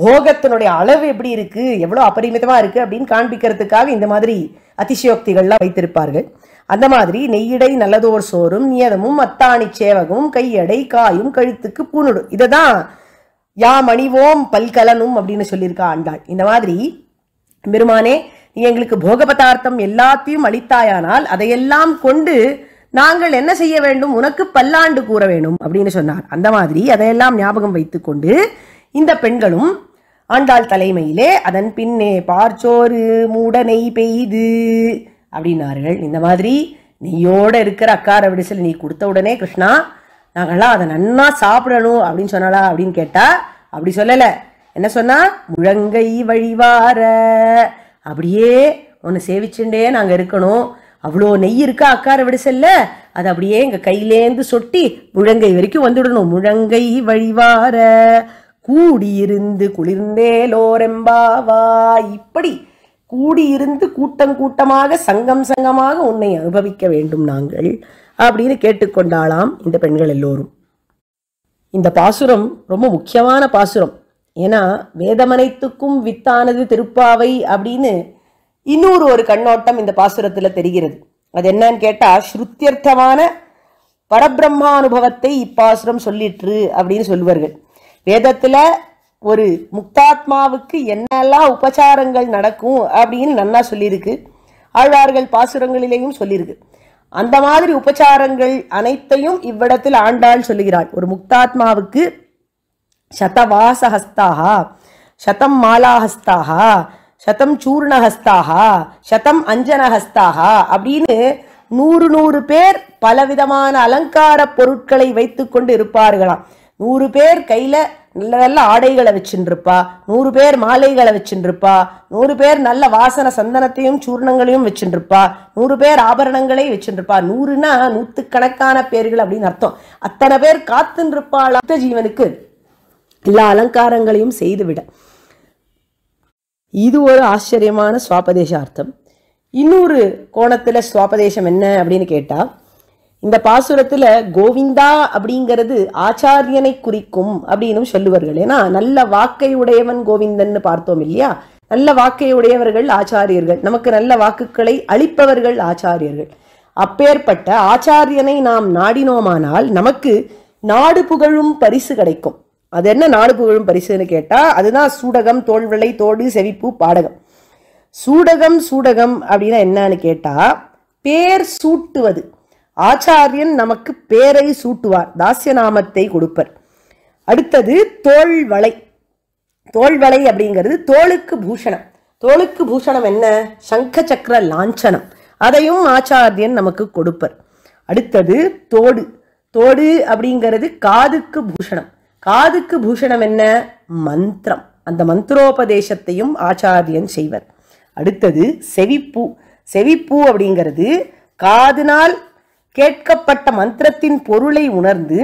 போகத்தினுடைய அளவு எப்படி இருக்கு எவ்வளோ அபரிமிதமாக இருக்கு அப்படின்னு காண்பிக்கிறதுக்காக இந்த மாதிரி அதிசயோக்திகள்லாம் வைத்திருப்பார்கள் அந்த மாதிரி நெய்யடை நல்லதோர் சோறும் நியதமும் அத்தாணி சேவகமும் கையடை காயும் கழுத்துக்கு பூணுடும் இதை தான் யா மணிவோம் பல்கலனும் அப்படின்னு சொல்லியிருக்கா ஆண்டாள் இந்த மாதிரி பெருமானே நீ எங்களுக்கு போக பதார்த்தம் எல்லாத்தையும் அளித்தாயானால் அதையெல்லாம் கொண்டு நாங்கள் என்ன செய்ய வேண்டும் உனக்கு பல்லாண்டு கூற வேண்டும் அப்படின்னு சொன்னார் அந்த மாதிரி அதையெல்லாம் ஞாபகம் வைத்துக்கொண்டு இந்த பெண்களும் ஆண்டாள் தலைமையிலே அதன் பின்னே பார்ச்சோறு மூடனை பெய்து அப்படின்னார்கள் இந்த மாதிரி நீயோட இருக்கிற அக்கார விடிசல் நீ கொடுத்த உடனே கிருஷ்ணா நாங்கள்லாம் அதை நன்னா சாப்பிடணும் அப்படின்னு சொன்னாலா அப்படின்னு கேட்டால் அப்படி சொல்லலை என்ன சொன்னால் முழங்கை வழிவார அப்படியே ஒன்று சேவிச்சுட்டே நாங்கள் இருக்கணும் அவ்வளோ நெய் இருக்கா அக்கார விடிசல்ல அது அப்படியே எங்கள் கையிலேருந்து சொட்டி முழங்கை வரைக்கும் வந்துடணும் முழங்கை வழிவார கூடியிருந்து குளிர்ந்தேலோரெம்பாவாய் இப்படி கூடியிருந்து கூட்டம் கூட்டமாக சங்கம் சங்கமாக உன்னை அனுபவிக்க வேண்டும் நாங்கள் அப்படின்னு கேட்டுக்கொண்டாளாம் இந்த பெண்கள் எல்லோரும் இந்த பாசுரம் ரொம்ப முக்கியமான பாசுரம் ஏன்னா வேதமனைத்துக்கும் வித்தானது திருப்பாவை அப்படின்னு இன்னொரு ஒரு கண்ணோட்டம் இந்த பாசுரத்தில் தெரிகிறது அது என்னன்னு கேட்டால் ஸ்ருத்தியர்த்தமான அனுபவத்தை இப்பாசுரம் சொல்லிற்று அப்படின்னு சொல்லுவார்கள் வேதத்துல ஒரு முக்தாத்மாவுக்கு என்னெல்லாம் உபச்சாரங்கள் நடக்கும் அப்படின்னு நன்னா சொல்லியிருக்கு ஆழ்வார்கள் பாசுரங்களிலேயும் சொல்லியிருக்கு அந்த மாதிரி உபச்சாரங்கள் அனைத்தையும் இவ்விடத்தில் ஆண்டாள் சொல்லுகிறாள் ஒரு முக்தாத்மாவுக்கு சதவாசஹஸ்தாகா சதம் மாலாஹஸ்தாகா சதம் சூர்ணஹஸ்தாகா சதம் அஞ்சனஹஸ்தாகா அப்படின்னு நூறு நூறு பேர் பலவிதமான அலங்கார பொருட்களை வைத்து கொண்டு இருப்பார்களாம் நூறு பேர் கையில் நல்ல நல்ல ஆடைகளை வச்சுருப்பா நூறு பேர் மாலைகளை வச்சுருப்பா நூறு பேர் நல்ல வாசன சந்தனத்தையும் சூர்ணங்களையும் வச்சுருப்பா நூறு பேர் ஆபரணங்களை வச்சுருப்பா நூறுனா நூற்றுக்கணக்கான பேர்கள் அப்படின்னு அர்த்தம் அத்தனை பேர் காத்துருப்பாள் ஜீவனுக்கு எல்லா அலங்காரங்களையும் செய்துவிட இது ஒரு ஆச்சரியமான சுவாபதேச அர்த்தம் இன்னொரு கோணத்தில் சுவாபதேசம் என்ன அப்படின்னு கேட்டால் இந்த பாசுரத்துல கோவிந்தா அப்படிங்கிறது ஆச்சாரியனை குறிக்கும் அப்படின்னு சொல்லுவார்கள் ஏன்னா நல்ல வாக்கை உடையவன் கோவிந்தன் பார்த்தோம் இல்லையா நல்ல வாக்கை உடையவர்கள் ஆச்சாரியர்கள் நமக்கு நல்ல வாக்குகளை அளிப்பவர்கள் ஆச்சாரியர்கள் அப்பேற்பட்ட ஆச்சாரியனை நாம் நாடினோமானால் நமக்கு நாடு புகழும் பரிசு கிடைக்கும் அது என்ன நாடு புகழும் பரிசுன்னு கேட்டா அதுதான் சூடகம் தோல்விளை தோடு செவிப்பு பாடகம் சூடகம் சூடகம் அப்படின்னா என்னன்னு கேட்டா பேர் சூட்டுவது ஆச்சாரியன் நமக்கு பேரை சூட்டுவார் தாசியநாமத்தை நாமத்தை கொடுப்பர் அடுத்தது தோல் வலை தோல் வலை அப்படிங்கிறது தோளுக்கு பூஷணம் தோளுக்கு பூஷணம் என்ன சங்க சக்கர லாஞ்சனம் அதையும் ஆச்சாரியன் நமக்கு கொடுப்பர் அடுத்தது தோடு தோடு அப்படிங்கிறது காதுக்கு பூஷணம் காதுக்கு பூஷணம் என்ன மந்திரம் அந்த மந்திரோபதேசத்தையும் ஆச்சாரியன் செய்வர் அடுத்தது செவிப்பூ செவிப்பூ அப்படிங்கிறது காதுனால் கேட்கப்பட்ட மந்திரத்தின் பொருளை உணர்ந்து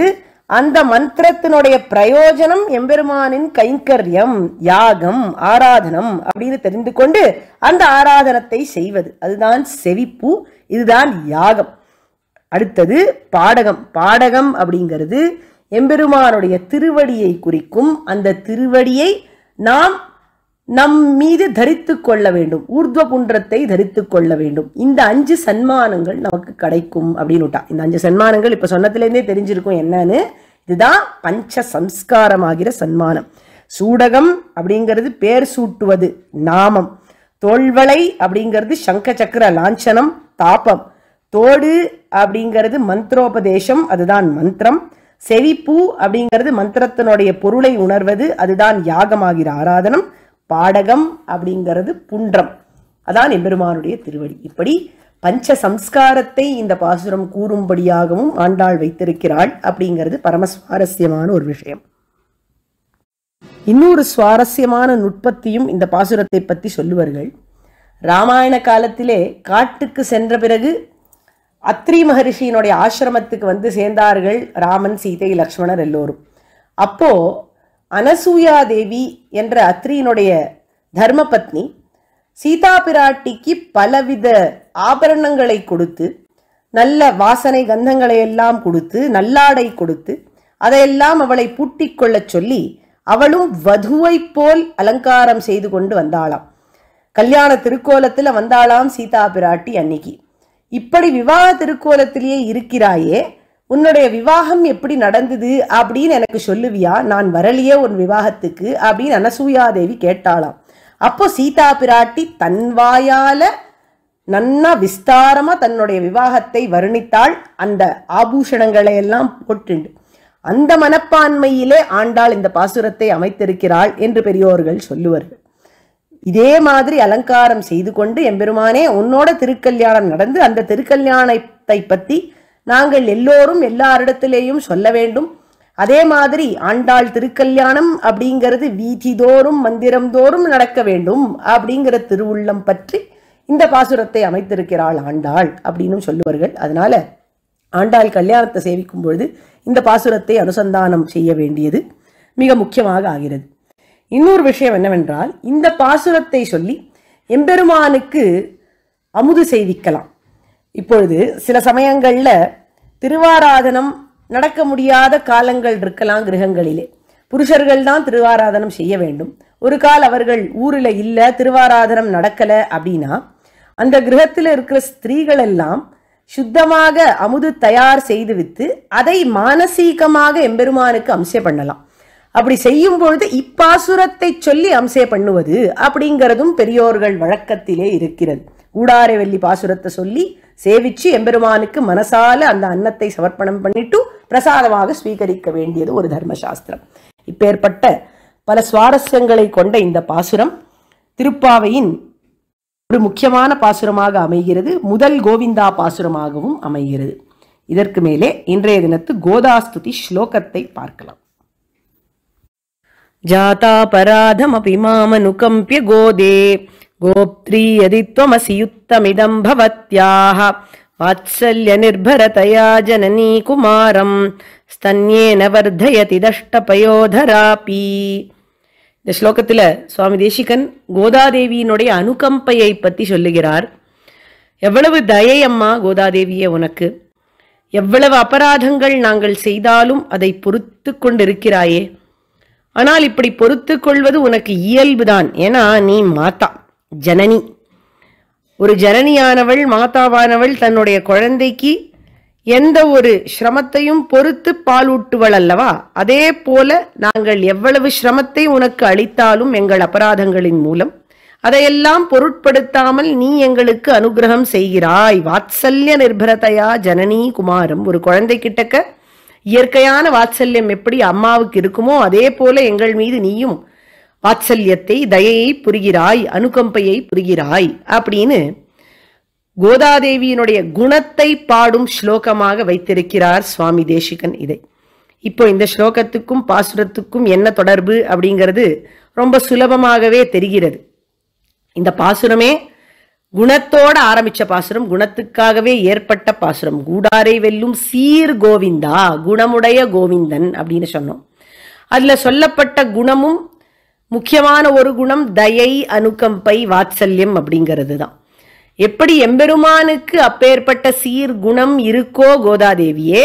அந்த மந்திரத்தினுடைய பிரயோஜனம் எம்பெருமானின் கைங்கரியம் யாகம் ஆராதனம் அப்படின்னு தெரிந்து கொண்டு அந்த ஆராதனத்தை செய்வது அதுதான் செவிப்பு இதுதான் யாகம் அடுத்தது பாடகம் பாடகம் அப்படிங்கிறது எம்பெருமானுடைய திருவடியை குறிக்கும் அந்த திருவடியை நாம் நம் மீது தரித்து கொள்ள வேண்டும் ஊர்துவ குன்றத்தை தரித்து கொள்ள வேண்டும் இந்த அஞ்சு சன்மானங்கள் நமக்கு கிடைக்கும் அப்படின்னுட்டா இந்த அஞ்சு சன்மானங்கள் இப்ப சொன்னதுலேருந்தே தெரிஞ்சிருக்கும் என்னன்னு இதுதான் பஞ்ச சம்ஸ்காரமாகிற சன்மானம் சூடகம் அப்படிங்கிறது பேர் சூட்டுவது நாமம் தோல்வளை அப்படிங்கிறது சங்க சக்கர லாஞ்சனம் தாபம் தோடு அப்படிங்கிறது மந்திரோபதேசம் அதுதான் மந்திரம் செவிப்பூ அப்படிங்கிறது மந்திரத்தினுடைய பொருளை உணர்வது அதுதான் யாகமாகிற ஆராதனம் பாடகம் அப்படிங்கிறது புன்றம் அதான் எம்பெருமானுடைய திருவடி இப்படி பஞ்ச சம்ஸ்காரத்தை இந்த பாசுரம் கூறும்படியாகவும் ஆண்டாள் வைத்திருக்கிறாள் அப்படிங்கிறது பரம சுவாரஸ்யமான ஒரு விஷயம் இன்னொரு சுவாரஸ்யமான நுட்பத்தையும் இந்த பாசுரத்தை பற்றி சொல்லுவார்கள் ராமாயண காலத்திலே காட்டுக்கு சென்ற பிறகு அத்ரி மகரிஷியினுடைய ஆசிரமத்துக்கு வந்து சேர்ந்தார்கள் ராமன் சீதை லக்ஷ்மணர் எல்லோரும் அப்போது அனசூயா தேவி என்ற அத்ரியினுடைய தர்மபத்னி சீதா பிராட்டிக்கு பலவித ஆபரணங்களை கொடுத்து நல்ல வாசனை கந்தங்களை எல்லாம் கொடுத்து நல்லாடை கொடுத்து அதையெல்லாம் அவளை பூட்டி கொள்ளச் சொல்லி அவளும் வதுவைப் போல் அலங்காரம் செய்து கொண்டு வந்தாளாம் கல்யாண திருக்கோலத்தில் வந்தாளாம் சீதா பிராட்டி அன்னைக்கு இப்படி விவாக திருக்கோலத்திலேயே இருக்கிறாயே உன்னுடைய விவாகம் எப்படி நடந்தது அப்படின்னு எனக்கு சொல்லுவியா நான் வரலையே உன் விவாகத்துக்கு அப்படின்னு அனசூயாதேவி கேட்டாளாம் அப்போ சீதா பிராட்டி தன் வாயால நன்னா விஸ்தாரமா தன்னுடைய விவாகத்தை வர்ணித்தாள் அந்த ஆபூஷணங்களை எல்லாம் போட்டுண்டு அந்த மனப்பான்மையிலே ஆண்டாள் இந்த பாசுரத்தை அமைத்திருக்கிறாள் என்று பெரியோர்கள் சொல்லுவார்கள் இதே மாதிரி அலங்காரம் செய்து கொண்டு எம்பெருமானே உன்னோட திருக்கல்யாணம் நடந்து அந்த திருக்கல்யாணத்தை பற்றி நாங்கள் எல்லோரும் எல்லாரிடத்திலேயும் சொல்ல வேண்டும் அதே மாதிரி ஆண்டாள் திருக்கல்யாணம் அப்படிங்கிறது வீதி தோறும் மந்திரம் தோறும் நடக்க வேண்டும் அப்படிங்கிற திருவுள்ளம் பற்றி இந்த பாசுரத்தை அமைத்திருக்கிறாள் ஆண்டாள் அப்படின்னு சொல்லுவார்கள் அதனால ஆண்டாள் கல்யாணத்தை சேவிக்கும் பொழுது இந்த பாசுரத்தை அனுசந்தானம் செய்ய வேண்டியது மிக முக்கியமாக ஆகிறது இன்னொரு விஷயம் என்னவென்றால் இந்த பாசுரத்தை சொல்லி எம்பெருமானுக்கு அமுது செய்விக்கலாம் இப்பொழுது சில சமயங்களில் திருவாராதனம் நடக்க முடியாத காலங்கள் இருக்கலாம் கிரகங்களிலே புருஷர்கள் தான் திருவாராதனம் செய்ய வேண்டும் ஒரு கால் அவர்கள் ஊரில் இல்லை திருவாராதனம் நடக்கலை அப்படின்னா அந்த கிரகத்தில் இருக்கிற ஸ்திரீகள் எல்லாம் சுத்தமாக அமுது தயார் செய்து வித்து அதை மானசீகமாக எம்பெருமானுக்கு அம்சே பண்ணலாம் அப்படி செய்யும் பொழுது இப்பாசுரத்தை சொல்லி அம்சே பண்ணுவது அப்படிங்கிறதும் பெரியோர்கள் வழக்கத்திலே இருக்கிறது ஊடாரவெல்லி பாசுரத்தை சொல்லி சேவிச்சு எம்பெருமானுக்கு மனசால அந்த அன்னத்தை சமர்ப்பணம் பண்ணிட்டு பிரசாதமாக ஸ்வீகரிக்க வேண்டியது ஒரு தர்மசாஸ்திரம் இப்பேற்பட்ட பல சுவாரஸ்யங்களை கொண்ட இந்த பாசுரம் திருப்பாவையின் ஒரு முக்கியமான பாசுரமாக அமைகிறது முதல் கோவிந்தா பாசுரமாகவும் அமைகிறது இதற்கு மேலே இன்றைய தினத்து கோதாஸ்துதி ஸ்லோகத்தை பார்க்கலாம் ஜாதா जातापराधमपि கம்பிய கோதே கோப்ரீயதித்வமசியுத்தமிதம் பவத்யாஹ வாத்சல்ய நிர்பரதயா वात्सल्यनिर्भरतया जननी कुमारम् வர்தயதி தஷ்டபயோதராபி இந்த ஸ்லோகத்தில் சுவாமி தேசிகன் கோதாதேவியினுடைய அனுகம்பையை பற்றி சொல்லுகிறார் எவ்வளவு தயை அம்மா கோதாதேவியே உனக்கு எவ்வளவு அபராதங்கள் நாங்கள் செய்தாலும் அதை பொறுத்து கொண்டிருக்கிறாயே ஆனால் இப்படி பொறுத்து கொள்வது உனக்கு இயல்புதான் ஏன்னா நீ மாத்தா ஜனனி ஒரு ஜனனியானவள் மாதாவானவள் தன்னுடைய குழந்தைக்கு எந்த ஒரு சிரமத்தையும் பொறுத்து பாலூட்டுவள் அல்லவா அதே போல நாங்கள் எவ்வளவு சிரமத்தை உனக்கு அளித்தாலும் எங்கள் அபராதங்களின் மூலம் அதையெல்லாம் பொருட்படுத்தாமல் நீ எங்களுக்கு அனுகிரகம் செய்கிறாய் வாத்சல்ய நிர்பரதையா ஜனனி குமாரம் ஒரு குழந்தை கிட்டக்க இயற்கையான வாத்சல்யம் எப்படி அம்மாவுக்கு இருக்குமோ அதே போல எங்கள் மீது நீயும் வாத்சல்யத்தை தயையை புரிகிறாய் அனுகம்பையை புரிகிறாய் அப்படின்னு கோதாதேவியினுடைய குணத்தை பாடும் ஸ்லோகமாக வைத்திருக்கிறார் சுவாமி தேசிகன் இதை இப்போ இந்த ஸ்லோகத்துக்கும் பாசுரத்துக்கும் என்ன தொடர்பு அப்படிங்கிறது ரொம்ப சுலபமாகவே தெரிகிறது இந்த பாசுரமே குணத்தோட ஆரம்பிச்ச பாசுரம் குணத்துக்காகவே ஏற்பட்ட பாசுரம் கூடாரை வெல்லும் சீர் கோவிந்தா குணமுடைய கோவிந்தன் அப்படின்னு சொன்னோம் அதுல சொல்லப்பட்ட குணமும் முக்கியமான ஒரு குணம் தயை அனுகம்பை வாத்சல்யம் அப்படிங்கிறது தான் எப்படி எம்பெருமானுக்கு அப்பேற்பட்ட சீர் குணம் இருக்கோ கோதாதேவியே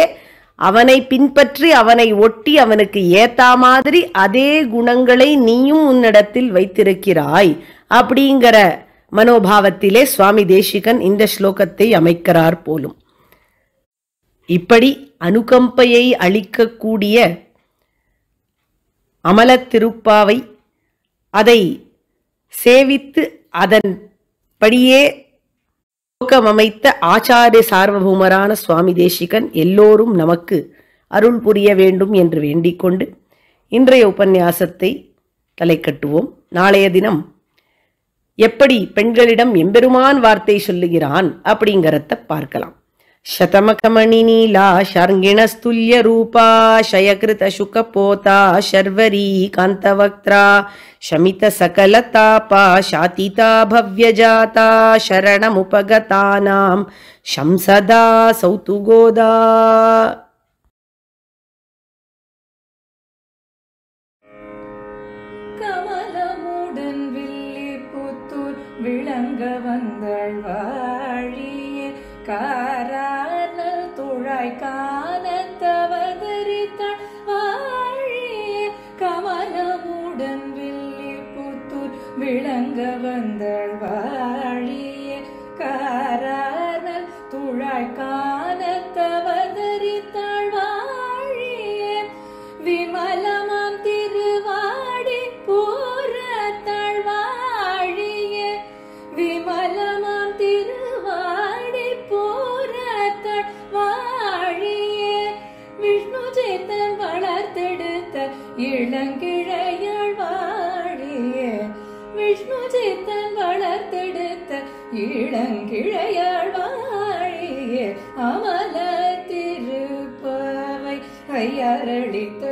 அவனை பின்பற்றி அவனை ஒட்டி அவனுக்கு ஏத்தா மாதிரி அதே குணங்களை நீயும் உன்னிடத்தில் வைத்திருக்கிறாய் அப்படிங்கிற மனோபாவத்திலே சுவாமி தேசிகன் இந்த ஸ்லோகத்தை அமைக்கிறார் போலும் இப்படி அனுகம்பையை அளிக்கக்கூடிய அமலத்திருப்பாவை அதை சேவித்து அதன் படியே அமைத்த ஆச்சாரிய சார்வபூமரான சுவாமி தேசிகன் எல்லோரும் நமக்கு அருள் புரிய வேண்டும் என்று வேண்டிக் கொண்டு இன்றைய உபன்யாசத்தை கட்டுவோம் நாளைய தினம் எப்படி பெண்களிடம் எம்பெருமான் வார்த்தை சொல்லுகிறான் அப்படிங்கிறத பார்க்கலாம் शतमकमणिनीला शार्ङ्गिणस्तुल्यरूपा शयकृतशुकपोता शर्वरी कान्तवक्त्रा शमितसकलतापा शातिता भव्यजाता शरणमुपगतानां शंसदा सौतुगोदा கந்தள் வாழிய காரணல் துழாய் காணத்தவதரித்தாள் வாழிய விமலமாம் திருவாடி பூரத்தாள் வாழிய விமலமாம் திருவாடி பூரத்தாள் வாழிய விஷ்ணு சேத்தன் வளர்த்தெடுத்த இளங்கிழையாள் வாழிய विष्णुचेतन இளங்கிழையாழ்வாழியே அமல திருப்பவை கையரளித்த